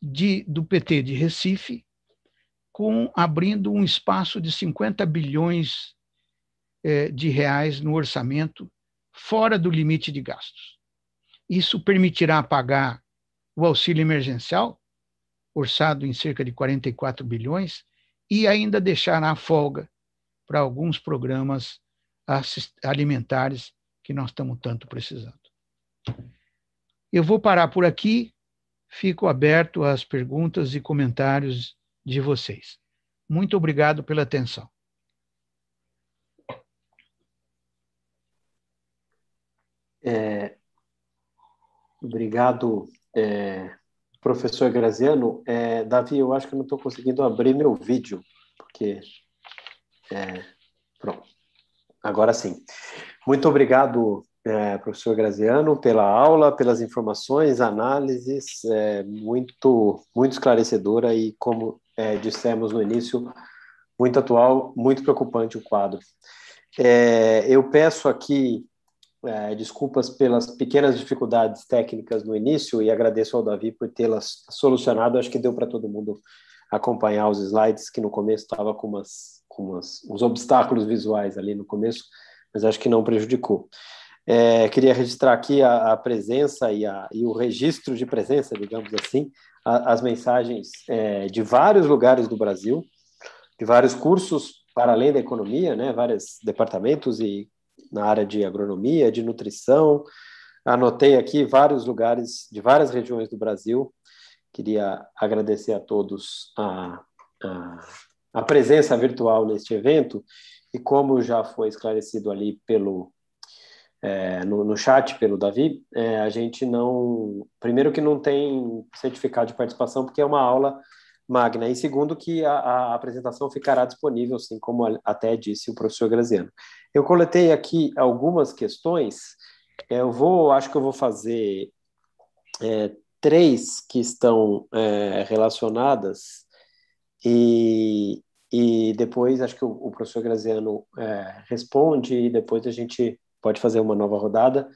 de, do PT de Recife, com abrindo um espaço de 50 bilhões eh, de reais no orçamento fora do limite de gastos. Isso permitirá pagar o auxílio emergencial, orçado em cerca de 44 bilhões, e ainda deixará folga para alguns programas alimentares que nós estamos tanto precisando. Eu vou parar por aqui, fico aberto às perguntas e comentários de vocês. Muito obrigado pela atenção. É, Obrigado, é, professor Graziano. É, Davi, eu acho que não estou conseguindo abrir meu vídeo, porque. É, pronto, agora sim. Muito obrigado, é, professor Graziano, pela aula, pelas informações, análises, é, muito, muito esclarecedora e, como é, dissemos no início, muito atual, muito preocupante o quadro. eu peço aqui é, desculpas pelas pequenas dificuldades técnicas no início e agradeço ao Davi por tê-las solucionado. Acho que deu para todo mundo acompanhar os slides, que no começo estava com, umas, com umas, uns obstáculos visuais ali no começo, mas acho que não prejudicou. É, queria registrar aqui a, a presença e, a, e, o registro de presença, digamos assim, a, as mensagens é, de vários lugares do Brasil, de vários cursos para além da economia, né, vários departamentos e na área de agronomia, de nutrição. Anotei aqui vários lugares de várias regiões do Brasil. Queria agradecer a todos a, a, a presença virtual neste evento. E como já foi esclarecido ali pelo é, no, no, chat pelo Davi, é, a gente não. Primeiro, que não tem certificado de participação, porque é uma aula magna, e segundo que a, a apresentação ficará disponível, assim como a, até disse o professor Graziano. Eu coletei aqui algumas questões, é, eu vou, acho que eu vou fazer é, três que estão é, relacionadas, e, e depois acho que o, o professor Graziano é, responde, e depois a gente pode fazer uma nova rodada.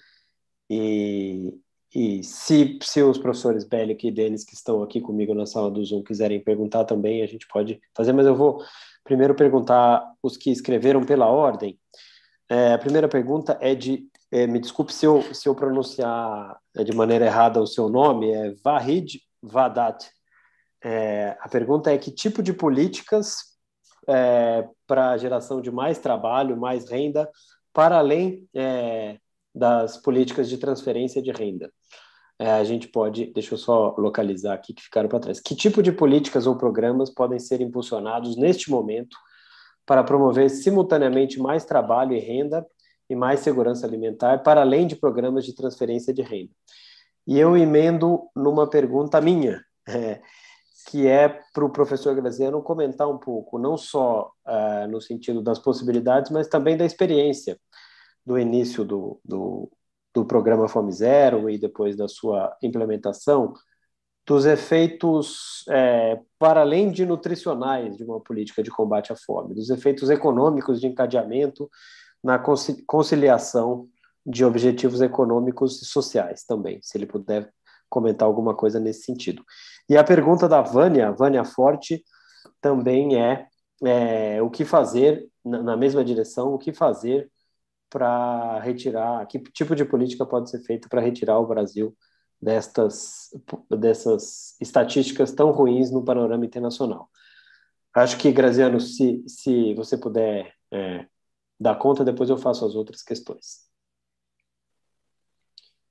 E, e se, se os professores Bellic e Denis, que estão aqui comigo na sala do Zoom, quiserem perguntar também, a gente pode fazer, mas eu vou primeiro perguntar os que escreveram pela ordem. É, a primeira pergunta é de, é, me desculpe se eu, se eu pronunciar é, de maneira errada o seu nome, é Vahid Vadat. É, a pergunta é que tipo de políticas é, para a geração de mais trabalho, mais renda, para além é, das políticas de transferência de renda. É, a gente pode, deixa eu só localizar aqui que ficaram para trás. Que tipo de políticas ou programas podem ser impulsionados neste momento para promover simultaneamente mais trabalho e renda e mais segurança alimentar, para além de programas de transferência de renda? E eu emendo numa pergunta minha. É, que é para o professor Graziano comentar um pouco, não só uh, no sentido das possibilidades, mas também da experiência do início do, do, do programa Fome Zero e depois da sua implementação, dos efeitos é, para além de nutricionais de uma política de combate à fome, dos efeitos econômicos de encadeamento na conciliação de objetivos econômicos e sociais também, se ele puder comentar alguma coisa nesse sentido. E a pergunta da Vânia, Vânia Forte, também é, é o que fazer, na mesma direção, o que fazer para retirar, que tipo de política pode ser feita para retirar o Brasil destas dessas estatísticas tão ruins no panorama internacional. Acho que, Graziano, se, se você puder é, dar conta, depois eu faço as outras questões.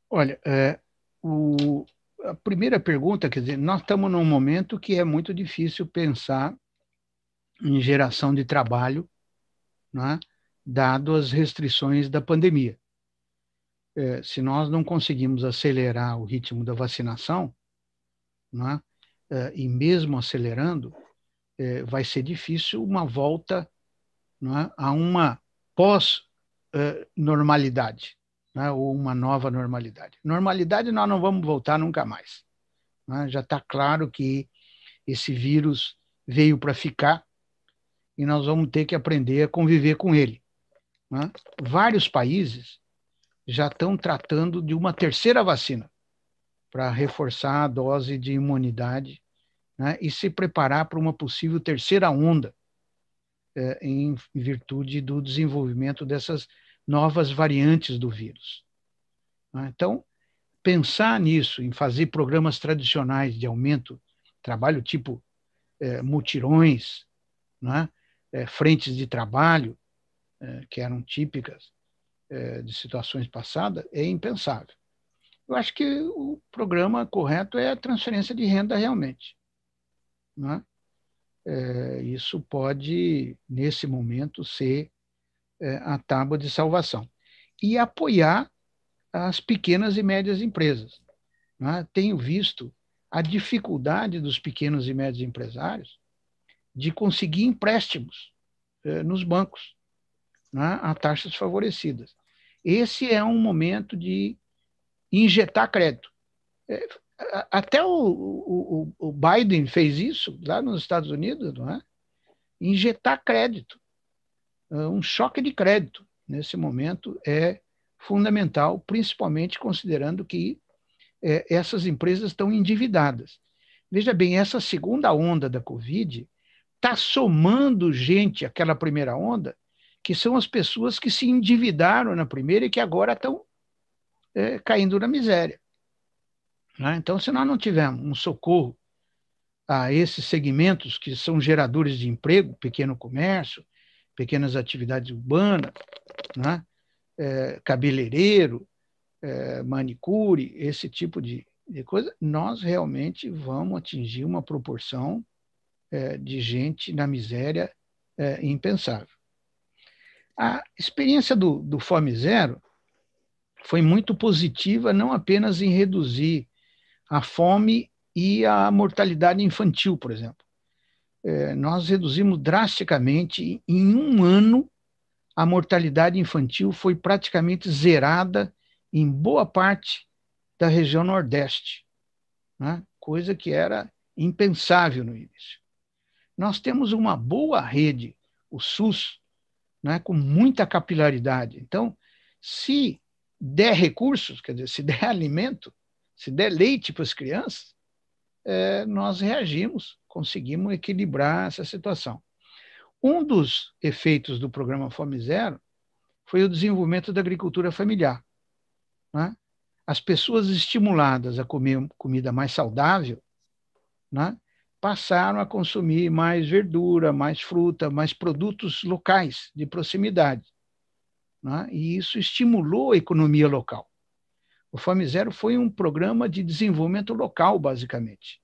Olha, é, o, a primeira pergunta, quer dizer, nós estamos num momento que é muito difícil pensar em geração de trabalho, não é? dado as restrições da pandemia. É, se nós não conseguimos acelerar o ritmo da vacinação, né, é, e mesmo acelerando, é, vai ser difícil uma volta né, a uma pós-normalidade, é, né, ou uma nova normalidade. Normalidade nós não vamos voltar nunca mais. É? Já está claro que esse vírus veio para ficar e nós vamos ter que aprender a conviver com ele. Né? Vários países já estão tratando de uma terceira vacina para reforçar a dose de imunidade né? e se preparar para uma possível terceira onda é, em virtude do desenvolvimento dessas novas variantes do vírus. Né? Então, pensar nisso, em fazer programas tradicionais de aumento, trabalho tipo é, mutirões, né? É, frentes de trabalho, eh, que eram típicas eh, de situações passadas, é impensável. Eu acho que o programa correto é a transferência de renda realmente. Né? É, eh, isso pode, nesse momento, ser é, a tábua de salvação. E apoiar as pequenas e médias empresas. Né? Tenho visto a dificuldade dos pequenos e médios empresários de conseguir empréstimos nos bancos né, a taxas favorecidas. Esse é um momento de injetar crédito. É, até o, o, o Biden fez isso lá nos Estados Unidos, não é? Injetar crédito. É, um choque de crédito nesse momento é fundamental, principalmente considerando que é, essas empresas estão endividadas. Veja bem, essa segunda onda da Covid está somando gente àquela primeira onda que são as pessoas que se endividaram na primeira e que agora estão é, caindo na miséria. Né? Então, se nós não tivermos um socorro a esses segmentos que são geradores de emprego, pequeno comércio, pequenas atividades urbanas, né? é, cabeleireiro, é, manicure, esse tipo de, de, coisa, nós realmente vamos atingir uma proporção é, de gente na miséria é, impensável. A experiência do, do Fome Zero foi muito positiva, não apenas em reduzir a fome e a mortalidade infantil, por exemplo. É, nós reduzimos drasticamente, em um ano, a mortalidade infantil foi praticamente zerada em boa parte da região Nordeste, né? coisa que era impensável no início. Nós temos uma boa rede, o SUS, né, com muita capilaridade. Então, se der recursos, quer dizer, se der alimento, se der leite para as crianças, é, nós reagimos, conseguimos equilibrar essa situação. Um dos efeitos do programa Fome Zero foi o desenvolvimento da agricultura familiar. Né? As pessoas estimuladas a comer comida mais saudável né? passaram a consumir mais verdura, mais fruta, mais produtos locais, de proximidade. Né? E isso estimulou a economia local. O Fome Zero foi um programa de desenvolvimento local, basicamente,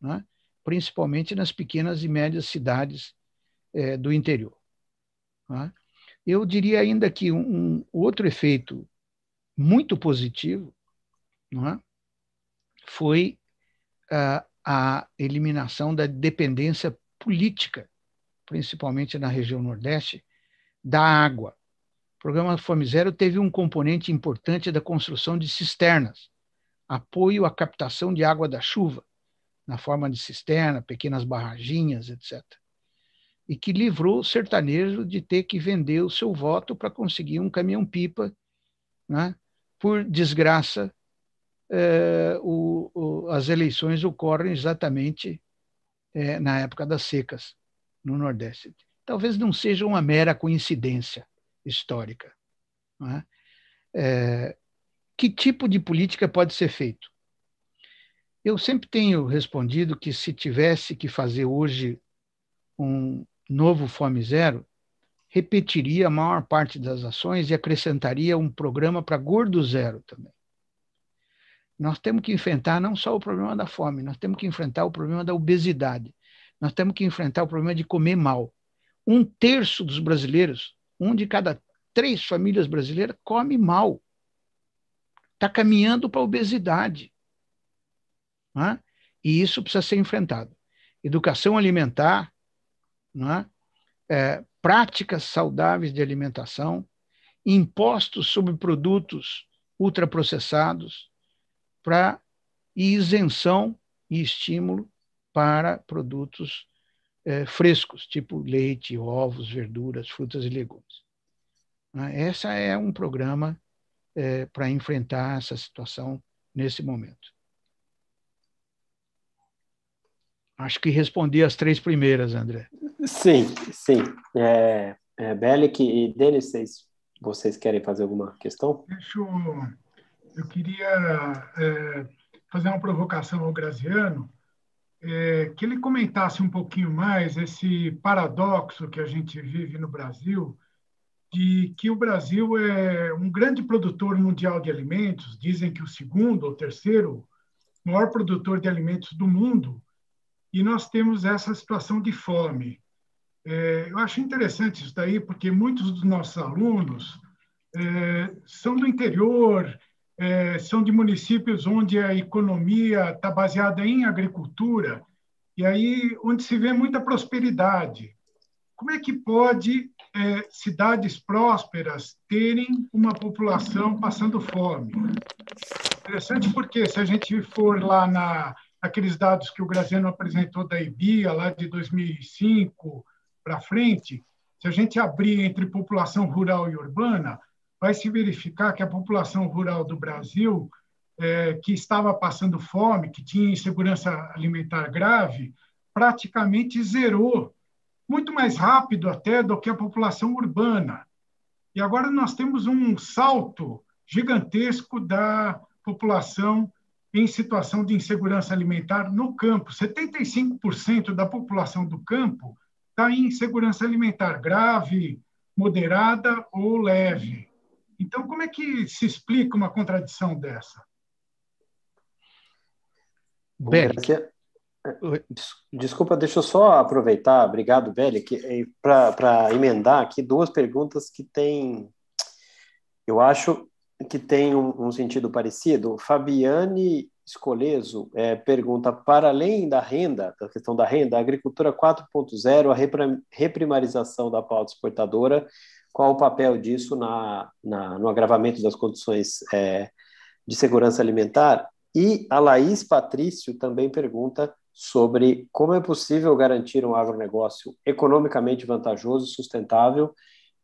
né? principalmente nas pequenas e médias cidades é, do interior. Né? Eu diria ainda que um, outro efeito muito positivo né? foi ah, a eliminação da dependência política, principalmente na região Nordeste, da água. O programa Fome Zero teve um componente importante da construção de cisternas, apoio à captação de água da chuva, na forma de cisterna, pequenas barraginhas, etc. E que livrou o sertanejo de ter que vender o seu voto para conseguir um caminhão-pipa, né, por desgraça eh, o, o, as eleições ocorrem exatamente eh, na época das secas no Nordeste. Talvez não seja uma mera coincidência histórica. É? É, que tipo de política pode ser feito? Eu sempre tenho respondido que se tivesse que fazer hoje um novo Fome Zero, repetiria a maior parte das ações e acrescentaria um programa para Gordo Zero também nós temos que enfrentar não só o problema da fome, nós temos que enfrentar o problema da obesidade, nós temos que enfrentar o problema de comer mal. Um terço dos brasileiros, um de cada três famílias brasileiras, come mal. Está caminhando para a obesidade. É? E isso precisa ser enfrentado. Educação alimentar, é? é, práticas saudáveis de alimentação, impostos sobre produtos ultraprocessados, para isenção e estímulo para produtos é, frescos, tipo leite, ovos, verduras, frutas e legumes. Né? Essa é um programa é, para enfrentar essa situação nesse momento. Acho que respondi as três primeiras, André. Sim, sim. É, é, Belic e Denis, vocês, vocês querem fazer alguma questão? Deixa eu eu queria é, fazer uma provocação ao Graziano, é, que ele comentasse um pouquinho mais esse paradoxo que a gente vive no Brasil, de que o Brasil é um grande produtor mundial de alimentos, dizem que o segundo ou terceiro maior produtor de alimentos do mundo, e nós temos essa situação de fome. É, eu acho interessante isso daí, porque muitos dos nossos alunos é, são do interior, é, são de municípios onde a economia está baseada em agricultura e aí onde se vê muita prosperidade. Como é que pode é, cidades prósperas terem uma população passando fome? Interessante porque se a gente for lá na aqueles dados que o Graziano apresentou da IBIA lá de 2005 para frente, se a gente abrir entre população rural e urbana, vai se verificar que a população rural do Brasil, é, que estava passando fome, que tinha insegurança alimentar grave, praticamente zerou, muito mais rápido até do que a população urbana. E agora nós temos um salto gigantesco da população em situação de insegurança alimentar no campo. 75% da população do campo está em insegurança alimentar grave, moderada ou leve. Então, como é que se explica uma contradição dessa? Belic. É- desculpa, deixa eu só aproveitar, obrigado, Belic, eh, para emendar aqui duas perguntas que têm, eu acho que têm um, um sentido parecido. Fabiane Escoleso é, pergunta, para além da renda, da questão da renda, a agricultura 4.0, a reprimarização da pauta exportadora qual o papel disso na, na no agravamento das condições é, de segurança alimentar. E a Laís Patrício também pergunta sobre como é possível garantir um agronegócio economicamente vantajoso e sustentável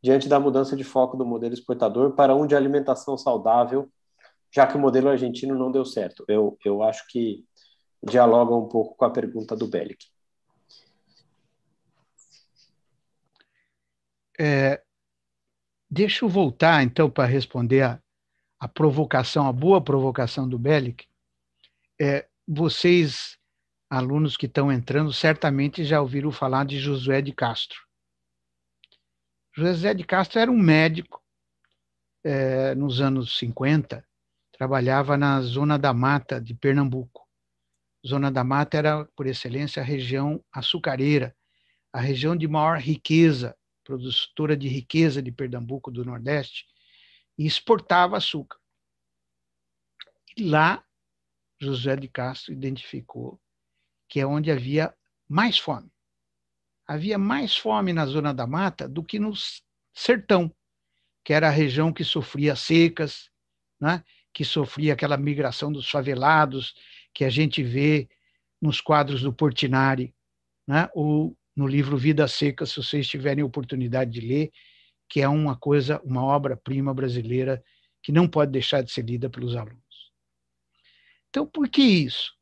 diante da mudança de foco do modelo exportador para um de alimentação saudável, já que o modelo argentino não deu certo. Eu, eu acho que dialoga um pouco com a pergunta do Belic. É, Deixa eu voltar, então, para responder a, a provocação, a boa provocação do Bellic. É, vocês, alunos que estão entrando, certamente já ouviram falar de Josué de Castro. José de Castro era um médico é, nos anos 50, trabalhava na Zona da Mata de Pernambuco. Zona da Mata era, por excelência, a região açucareira, a região de maior riqueza produtora de riqueza de Pernambuco do Nordeste, e exportava açúcar. E lá, José de Castro identificou que é onde havia mais fome. Havia mais fome na zona da mata do que no sertão, que era a região que sofria secas, né? que sofria aquela migração dos favelados que a gente vê nos quadros do Portinari, né? ou no livro Vida Seca, se vocês tiverem oportunidade de ler, que é uma coisa, uma obra-prima brasileira que não pode deixar de ser lida pelos alunos. Então, por que isso?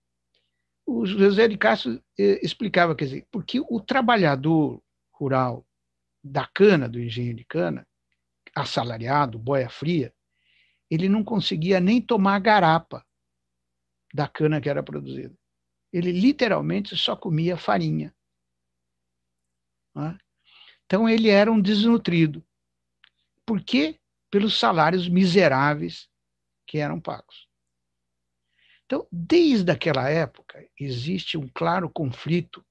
O José de Castro eh, explicava, quer dizer, porque o trabalhador rural da cana, do engenho de cana, assalariado, boia fria, ele não conseguia nem tomar garapa da cana que era produzida. Ele literalmente só comia farinha. Né? Então ele era um desnutrido. Por quê? Pelos salários miseráveis que eram pagos. Então, desde aquela época, existe um claro conflito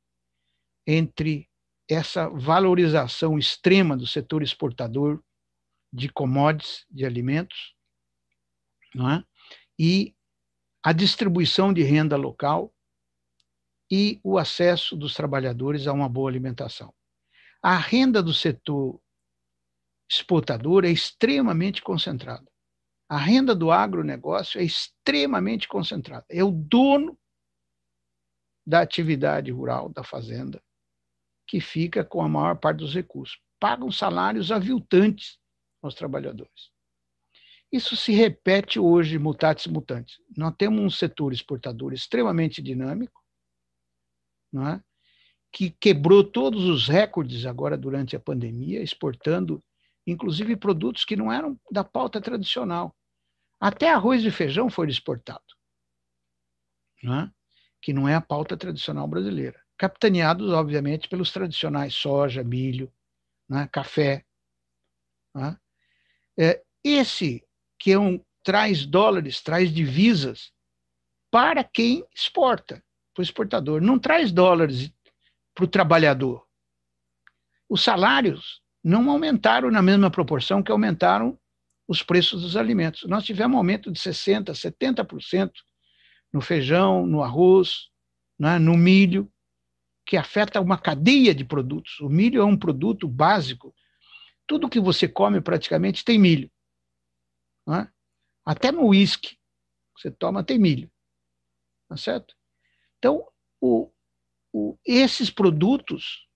entre essa valorização extrema do setor exportador de commodities, de alimentos, é? e a distribuição de renda local e o acesso dos trabalhadores a uma boa alimentação a renda do setor exportador é extremamente concentrada. A renda do agronegócio é extremamente concentrada. É o dono da atividade rural, da fazenda, que fica com a maior parte dos recursos. Pagam salários aviltantes aos trabalhadores. Isso se repete hoje, mutatis mutandis. Nós temos um setor exportador extremamente dinâmico, não é? que quebrou todos os recordes agora durante a pandemia, exportando inclusive produtos que não eram da pauta tradicional. Até arroz e feijão foram exportados, né? que não é a pauta tradicional brasileira. Capitaneados, obviamente, pelos tradicionais soja, milho, né? café. Né? É, esse que é um, traz dólares, traz divisas para quem exporta, para o exportador. Não traz dólares para o trabalhador. Os salários não aumentaram na mesma proporção que aumentaram os preços dos alimentos. Nós tivemos um aumento de 60%, 70% no feijão, no arroz, né, no milho, que afeta uma cadeia de produtos. O milho é um produto básico. Tudo que você come praticamente tem milho. Né? Até no uísque que você toma tem milho. Tá certo? Então, o, o, esses produtos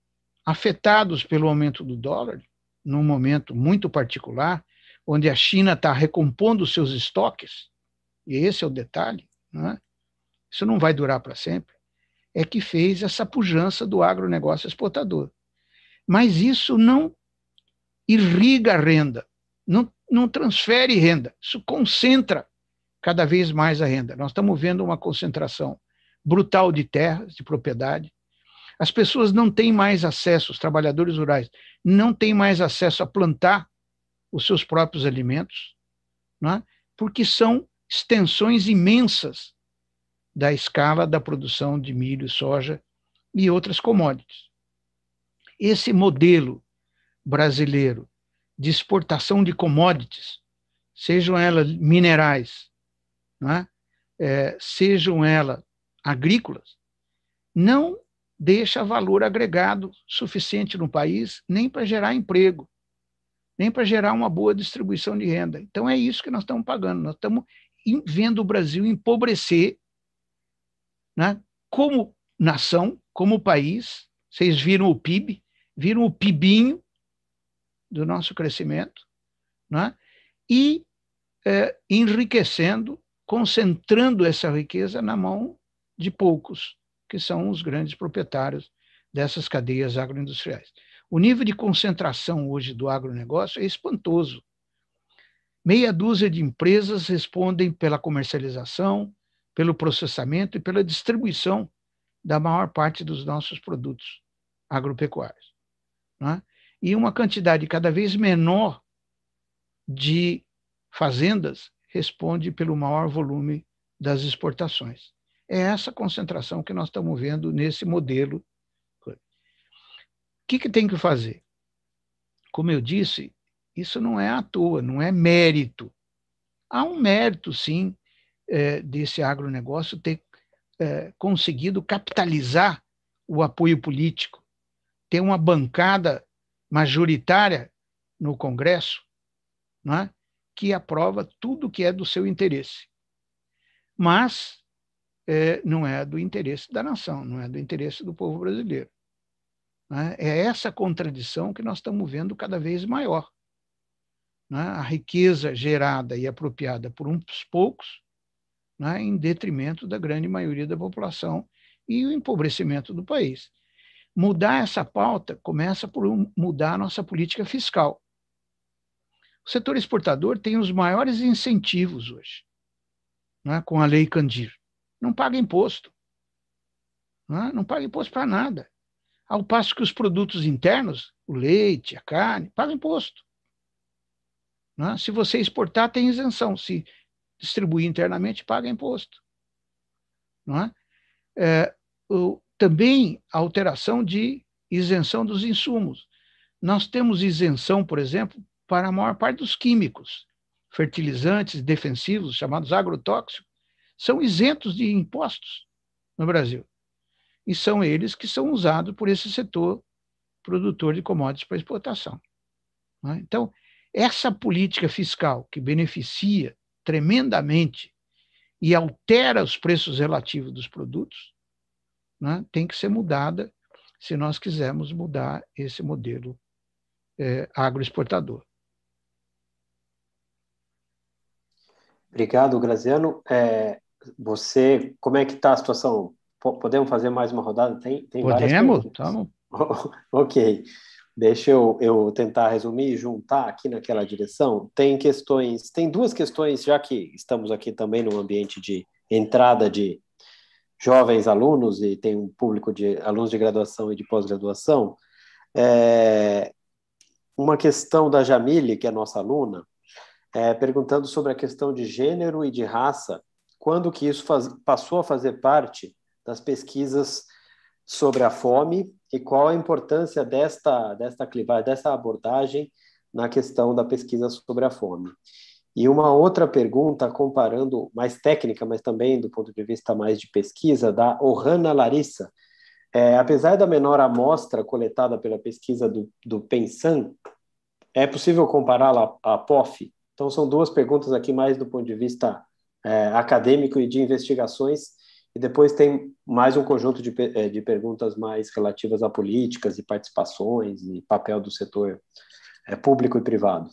afetados pelo aumento do dólar, num momento muito particular, onde a China está recompondo seus estoques, e esse é o detalhe, né? isso não vai durar para sempre, é que fez essa pujança do agronegócio exportador. Mas isso não irriga a renda, não, não transfere renda, isso concentra cada vez mais a renda. Nós estamos vendo uma concentração brutal de terras, de propriedade. As pessoas não têm mais acesso, os trabalhadores rurais não têm mais acesso a plantar os seus próprios alimentos, é? porque são extensões imensas da escala da produção de milho, soja e outras commodities. Esse modelo brasileiro de exportação de commodities, sejam elas minerais, é? É, sejam elas agrícolas, não deixa valor agregado suficiente no país nem para gerar emprego, nem para gerar uma boa distribuição de renda. Então é isso que nós estamos pagando. Nós estamos vendo o Brasil empobrecer né, como nação, como país. Vocês viram o PIB, viram o PIBinho do nosso crescimento, né, e é, enriquecendo, concentrando essa riqueza na mão de poucos, que são os grandes proprietários dessas cadeias agroindustriais. O nível de concentração hoje do agronegócio é espantoso. Meia dúzia de empresas respondem pela comercialização, pelo processamento e pela distribuição da maior parte dos nossos produtos agropecuários. É? E uma quantidade cada vez menor de fazendas responde pelo maior volume das exportações. É essa concentração que nós estamos vendo nesse modelo. O que, que tem que fazer? Como eu disse, isso não é à toa, não é mérito. Há um mérito, sim, é, desse agronegócio ter é, conseguido capitalizar o apoio político, ter uma bancada majoritária no Congresso é, que aprova tudo que é do seu interesse. Mas é, não é do interesse da nação, não é do interesse do povo brasileiro. Né? É essa contradição que nós estamos vendo cada vez maior. Né? A riqueza gerada e apropriada por uns poucos, né? em detrimento da grande maioria da população e o empobrecimento do país. Mudar essa pauta começa por mudar a nossa política fiscal. O setor exportador tem os maiores incentivos hoje, né, com a Lei Candir não paga imposto. Né? Não, paga imposto para nada. Ao passo que os produtos internos, o leite, a carne, pagam imposto. Né? se você exportar, tem isenção. Se distribuir internamente, paga imposto. É? É, também a alteração de isenção dos insumos. Nós temos isenção, por exemplo, para a maior parte dos químicos, fertilizantes defensivos, chamados agrotóxicos, são isentos de impostos no Brasil. E são eles que são usados por esse setor produtor de commodities para exportação. Né? Então, essa política fiscal que beneficia tremendamente e altera os preços relativos dos produtos né, tem que ser mudada se nós quisermos mudar esse modelo é, agroexportador. Obrigado, Graziano. É, você, como é que está a situação? Podemos fazer mais uma rodada? Tem, tem Podemos, estamos. ok, deixa eu, eu tentar resumir e juntar aqui naquela direção. Tem questões, tem duas questões, já que estamos aqui também no ambiente de entrada de jovens alunos e tem um público de alunos de graduação e de pós-graduação. É, uma questão da Jamile, que é nossa aluna, é, perguntando sobre a questão de gênero e de raça quando que isso faz, passou a fazer parte das pesquisas sobre a fome e qual a importância desta, desta clivagem, dessa abordagem na questão da pesquisa sobre a fome. E uma outra pergunta, comparando, mais técnica, mas também do ponto de vista mais de pesquisa, da Ohana Larissa. É, apesar da menor amostra coletada pela pesquisa do, do Pensan, é possível compará-la à POF? Então, são duas perguntas aqui mais do ponto de vista é, acadêmico e de investigações, e depois tem mais um conjunto de, é, de perguntas mais relativas a políticas e participações e papel do setor é, público e privado.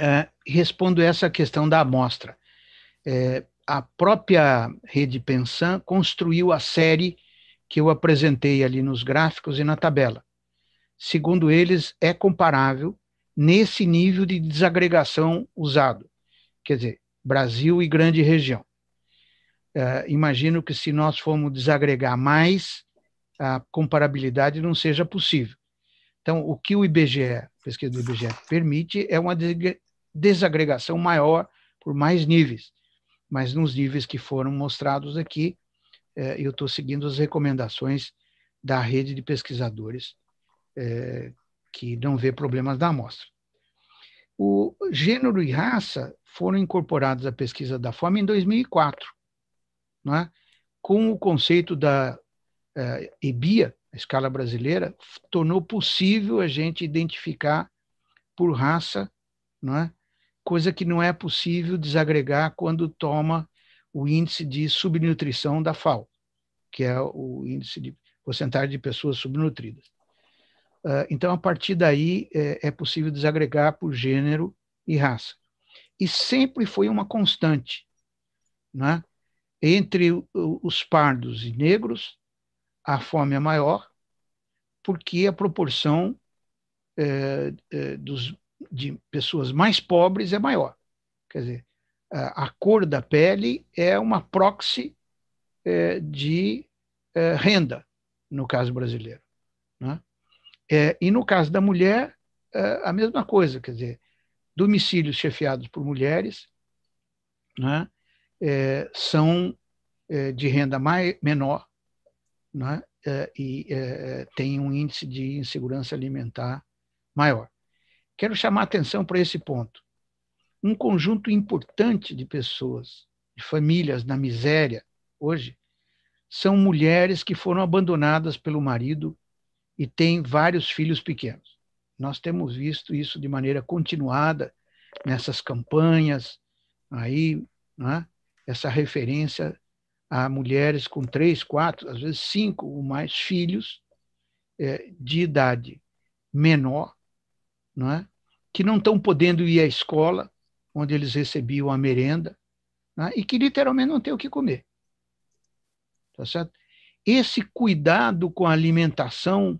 É, respondo essa questão da amostra. É, a própria Rede Pensan construiu a série que eu apresentei ali nos gráficos e na tabela. Segundo eles, é comparável nesse nível de desagregação usado. Quer dizer, Brasil e grande região. Uh, imagino que se nós formos desagregar mais, a comparabilidade não seja possível. Então, o que o IBGE, pesquisa do IBGE, permite é uma desagregação maior por mais níveis. Mas nos níveis que foram mostrados aqui, é, eu estou seguindo as recomendações da rede de pesquisadores é, que não vê problemas da amostra. O gênero e raça foram incorporados à pesquisa da fome em 2004, é? com o conceito da eh, EBIA, a escala brasileira, tornou possível a gente identificar por raça, é? coisa que não é possível desagregar quando toma o índice de subnutrição da FAO, que é o índice de porcentagem de pessoas subnutridas. Uh, então, a partir daí, é, é possível desagregar por gênero e raça e sempre foi uma constante né? entre os pardos e negros, a fome é maior, porque a proporção é, é, dos, de pessoas mais pobres é maior. Quer dizer, a, a cor da pele é uma proxy é, de renda, no caso brasileiro. Né? e no caso da mulher, a mesma coisa, quer dizer, domicílios chefiados por mulheres, né, é, são é, de renda mai, menor né, é, e é, um índice de insegurança alimentar maior. Quero chamar atenção para esse ponto. Um conjunto importante de pessoas, de famílias na miséria hoje, são mulheres que foram abandonadas pelo marido e têm vários filhos pequenos. Nós temos visto isso de maneira continuada nessas campanhas aí, né? essa referência a mulheres com três, quatro, às vezes cinco ou mais filhos é, de idade menor, não é? que não estão podendo ir à escola, onde eles recebiam a merenda, é? e que literalmente não têm o que comer. Tá certo? Esse cuidado com a alimentação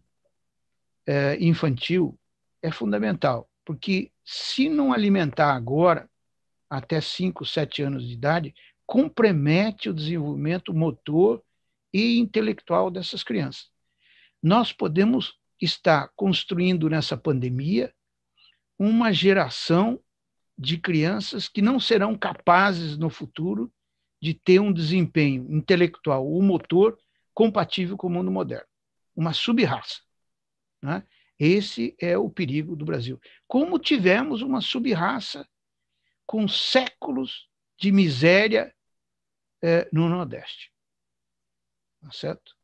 é, infantil, é fundamental, porque se não alimentar agora, até 5, 7 anos de idade, compromete o desenvolvimento motor e intelectual dessas crianças. Nós podemos estar construindo nessa pandemia uma geração de crianças que não serão capazes no futuro de ter um desempenho intelectual ou motor compatível com o mundo moderno, uma subraça. Né? Esse é o perigo do Brasil. Como tivemos uma subraça com séculos de miséria é, no Nordeste. Tá certo?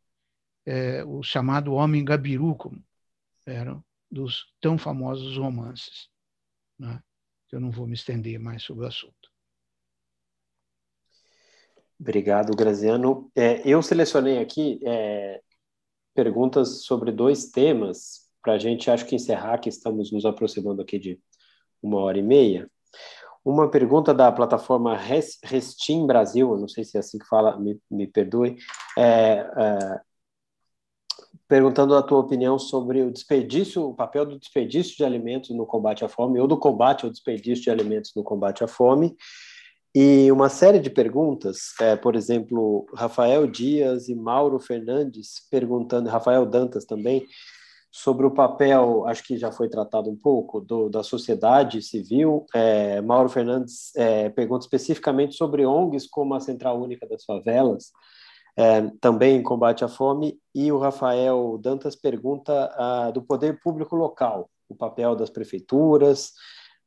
É, o chamado homem gabiru, como eram dos tão famosos romances. Né? Eu não vou me estender mais sobre o assunto. Obrigado, Graziano. É, eu selecionei aqui é, perguntas sobre dois temas para a gente, acho que encerrar, que estamos nos aproximando aqui de uma hora e meia. Uma pergunta da plataforma Restim Brasil, não sei se é assim que fala, me, me perdoe, é, é, perguntando a tua opinião sobre o desperdício, o papel do desperdício de alimentos no combate à fome, ou do combate ao desperdício de alimentos no combate à fome. E uma série de perguntas, é, por exemplo, Rafael Dias e Mauro Fernandes perguntando, Rafael Dantas também, sobre o papel, acho que já foi tratado um pouco, do, da sociedade civil. É, Mauro Fernandes é, pergunta especificamente sobre ONGs como a Central Única das Favelas, é, também em combate à fome, e o Rafael Dantas pergunta ah, do poder público local, o papel das prefeituras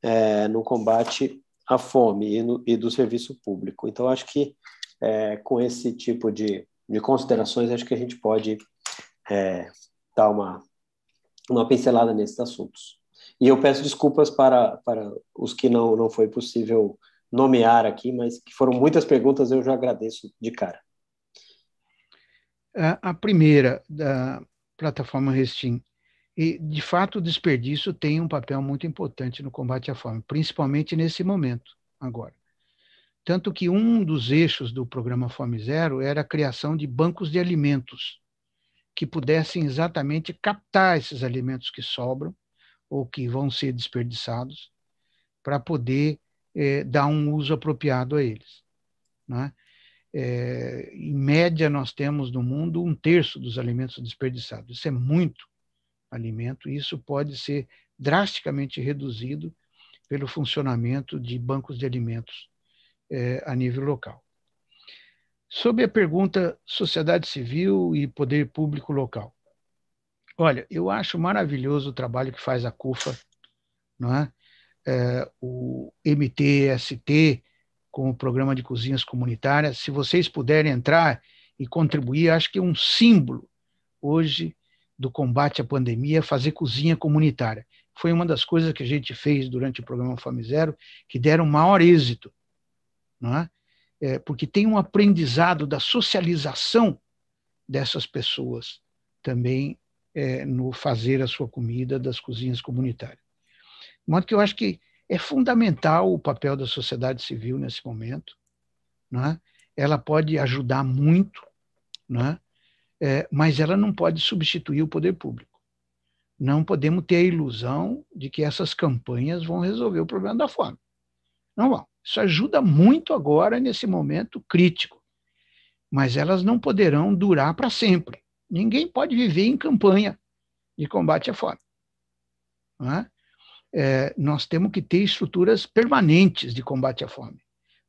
é, no combate à fome e, no, e, do serviço público. Então, acho que é, com esse tipo de, de considerações, acho que a gente pode é, dar uma uma pincelada nesses assuntos. E eu peço desculpas para, para os que não, não foi possível nomear aqui, mas que foram muitas perguntas, eu já agradeço de cara. É, a primeira, da plataforma Restim. E, de fato, o desperdício tem um papel muito importante no combate à fome, principalmente nesse momento, agora. Tanto que um dos eixos do programa Fome Zero era a criação de bancos de alimentos que pudessem exatamente captar esses alimentos que sobram ou que vão ser desperdiçados para poder é, dar um uso apropriado a eles. Né? É, em média, nós temos no mundo um terço dos alimentos desperdiçados. Isso é muito alimento e isso pode ser drasticamente reduzido pelo funcionamento de bancos de alimentos é, a nível local. Sobre a pergunta sociedade civil e poder público local. Olha, eu acho maravilhoso o trabalho que faz a CUFA, não é? é o MTST, com o programa de cozinhas comunitárias. Se vocês puderem entrar e contribuir, acho que é um símbolo hoje do combate à pandemia fazer cozinha comunitária. Foi uma das coisas que a gente fez durante o programa Fome Zero que deram maior êxito. Não é? é, porque tem um aprendizado da socialização dessas pessoas também é, no fazer a sua comida das cozinhas comunitárias. De modo que eu acho que é fundamental o papel da sociedade civil nesse momento. Né? Ela pode ajudar muito, né? é, mas ela não pode substituir o poder público. Não podemos ter a ilusão de que essas campanhas vão resolver o problema da fome. Não vão. Isso ajuda muito agora nesse momento crítico. Mas elas não poderão durar para sempre. Ninguém pode viver em campanha de combate à fome. É? É, nós temos que ter estruturas permanentes de combate à fome.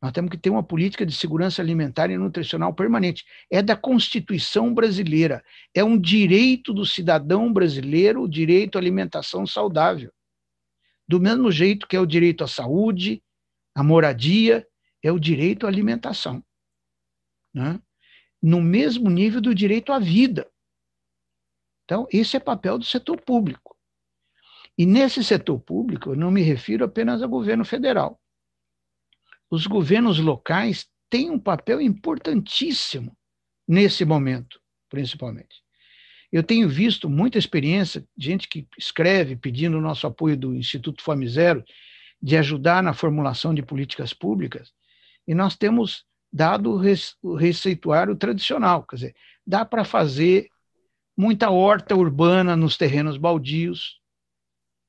Nós temos que ter uma política de segurança alimentar e nutricional permanente. É da Constituição brasileira. É um direito do cidadão brasileiro o direito à alimentação saudável. Do mesmo jeito que é o direito à saúde, a moradia é o direito à alimentação. Né? No mesmo nível do direito à vida. Então, esse é papel do setor público. E nesse setor público, eu não me refiro apenas ao governo federal. Os governos locais têm um papel importantíssimo nesse momento, principalmente. Eu tenho visto muita experiência, gente que escreve pedindo o nosso apoio do Instituto Fome Zero, de ajudar na formulação de políticas públicas, e nós temos dado o receituário tradicional, quer dizer, dá para fazer muita horta urbana nos terrenos baldios,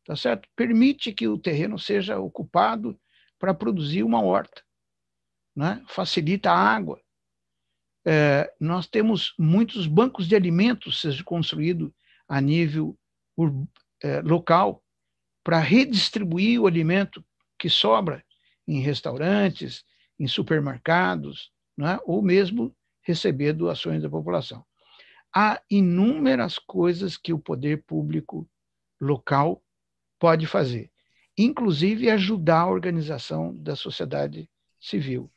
tá certo? Permite que o terreno seja ocupado para produzir uma horta, né? facilita a água. É, nós temos muitos bancos de alimentos sendo construídos a nível ur, é, local, para redistribuir o alimento que sobra em restaurantes, em supermercados, é? ou mesmo receber doações da população. Há inúmeras coisas que o poder público local pode fazer, inclusive ajudar a organização da sociedade civil.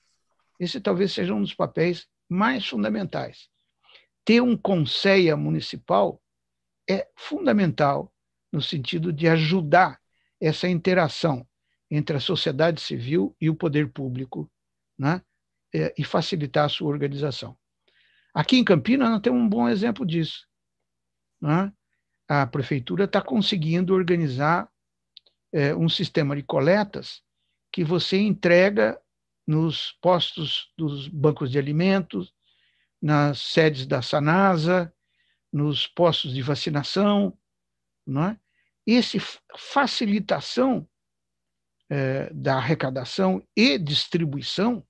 Esse talvez seja um dos papéis mais fundamentais. Ter um conselho municipal é fundamental no sentido de ajudar essa interação entre a sociedade civil e o poder público né? É, e facilitar a sua organização. Aqui em Campinas, nós temos um bom exemplo disso. Né? A prefeitura está conseguindo organizar é, um sistema de coletas que você entrega nos postos dos bancos de alimentos, nas sedes da Sanasa, nos postos de vacinação, não é? Esse facilitação é, da arrecadação e distribuição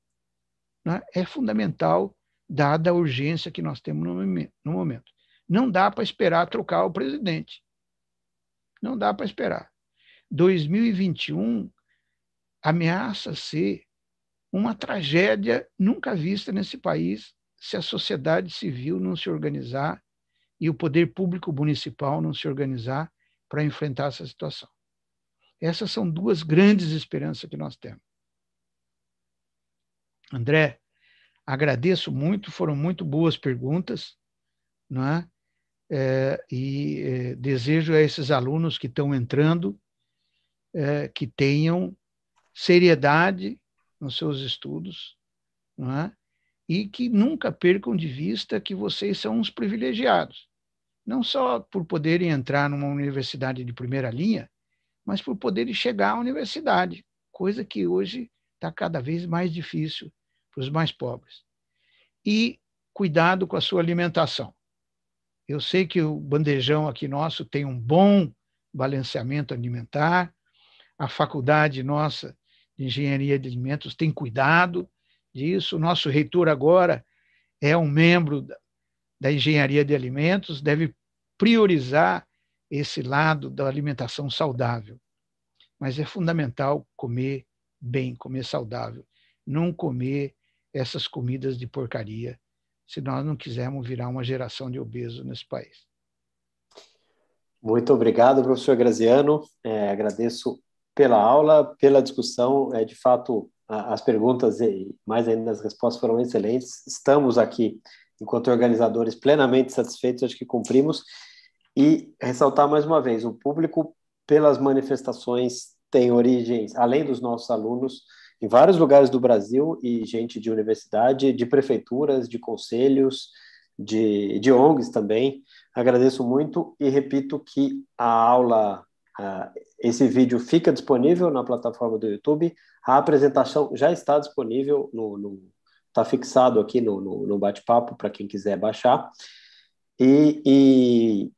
é? é fundamental, dada a urgência que nós temos no momento. Não dá para esperar trocar o presidente. Não dá para esperar. 2021 ameaça ser uma tragédia nunca vista nesse país se a sociedade civil não se organizar e o poder público municipal não se organizar para enfrentar essa situação. Essas são duas grandes esperanças que nós temos. André, agradeço muito, foram muito boas perguntas, não é? é e é, desejo a esses alunos que estão entrando é, que tenham seriedade nos seus estudos, não é? e que nunca percam de vista que vocês são uns privilegiados, não só por poderem entrar numa universidade de primeira linha, mas por poderem chegar à universidade, coisa que hoje está cada vez mais difícil para os mais pobres. E cuidado com a sua alimentação. Eu sei que o bandejão aqui nosso tem um bom balanceamento alimentar, a faculdade nossa de engenharia de alimentos tem cuidado disso. O nosso reitor agora é um membro da, engenharia de alimentos, deve priorizar esse lado da alimentação saudável. Mas é fundamental comer bem, comer saudável, não comer essas comidas de porcaria, se nós não quisermos virar uma geração de obesos nesse país. Muito obrigado, professor Graziano. É, agradeço pela aula, pela discussão. É de fato as perguntas e mais ainda as respostas foram excelentes. Estamos aqui, enquanto organizadores, plenamente satisfeitos, acho que cumprimos. E ressaltar mais uma vez: o público, pelas manifestações, tem origens, além dos nossos alunos, em vários lugares do Brasil e gente de universidade, de prefeituras, de conselhos, de, de ONGs também. Agradeço muito e repito que a aula Uh, esse vídeo fica disponível na plataforma do YouTube. A apresentação já está disponível, está fixado aqui no, no, no bate-papo para quem quiser baixar. E, e,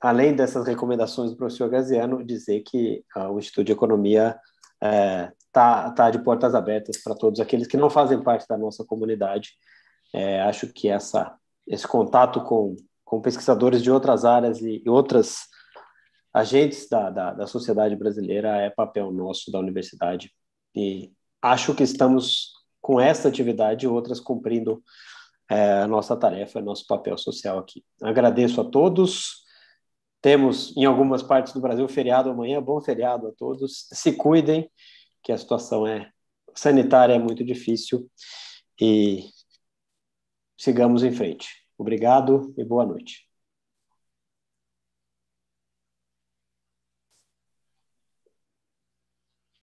além dessas recomendações do professor Gaziano, dizer que uh, o Instituto de Economia está é, uh, tá de portas abertas para todos aqueles que não fazem parte da nossa comunidade. É, acho que essa, esse contato com, com pesquisadores de outras áreas e, e outras agentes da, da, da sociedade brasileira é papel nosso da universidade e acho que estamos com esta atividade e outras cumprindo é, a nossa tarefa, nosso papel social aqui. Agradeço a todos. Temos em algumas partes do Brasil feriado amanhã. Bom feriado a todos. Se cuidem, que a situação é sanitária é muito difícil e sigamos em frente. Obrigado e boa noite.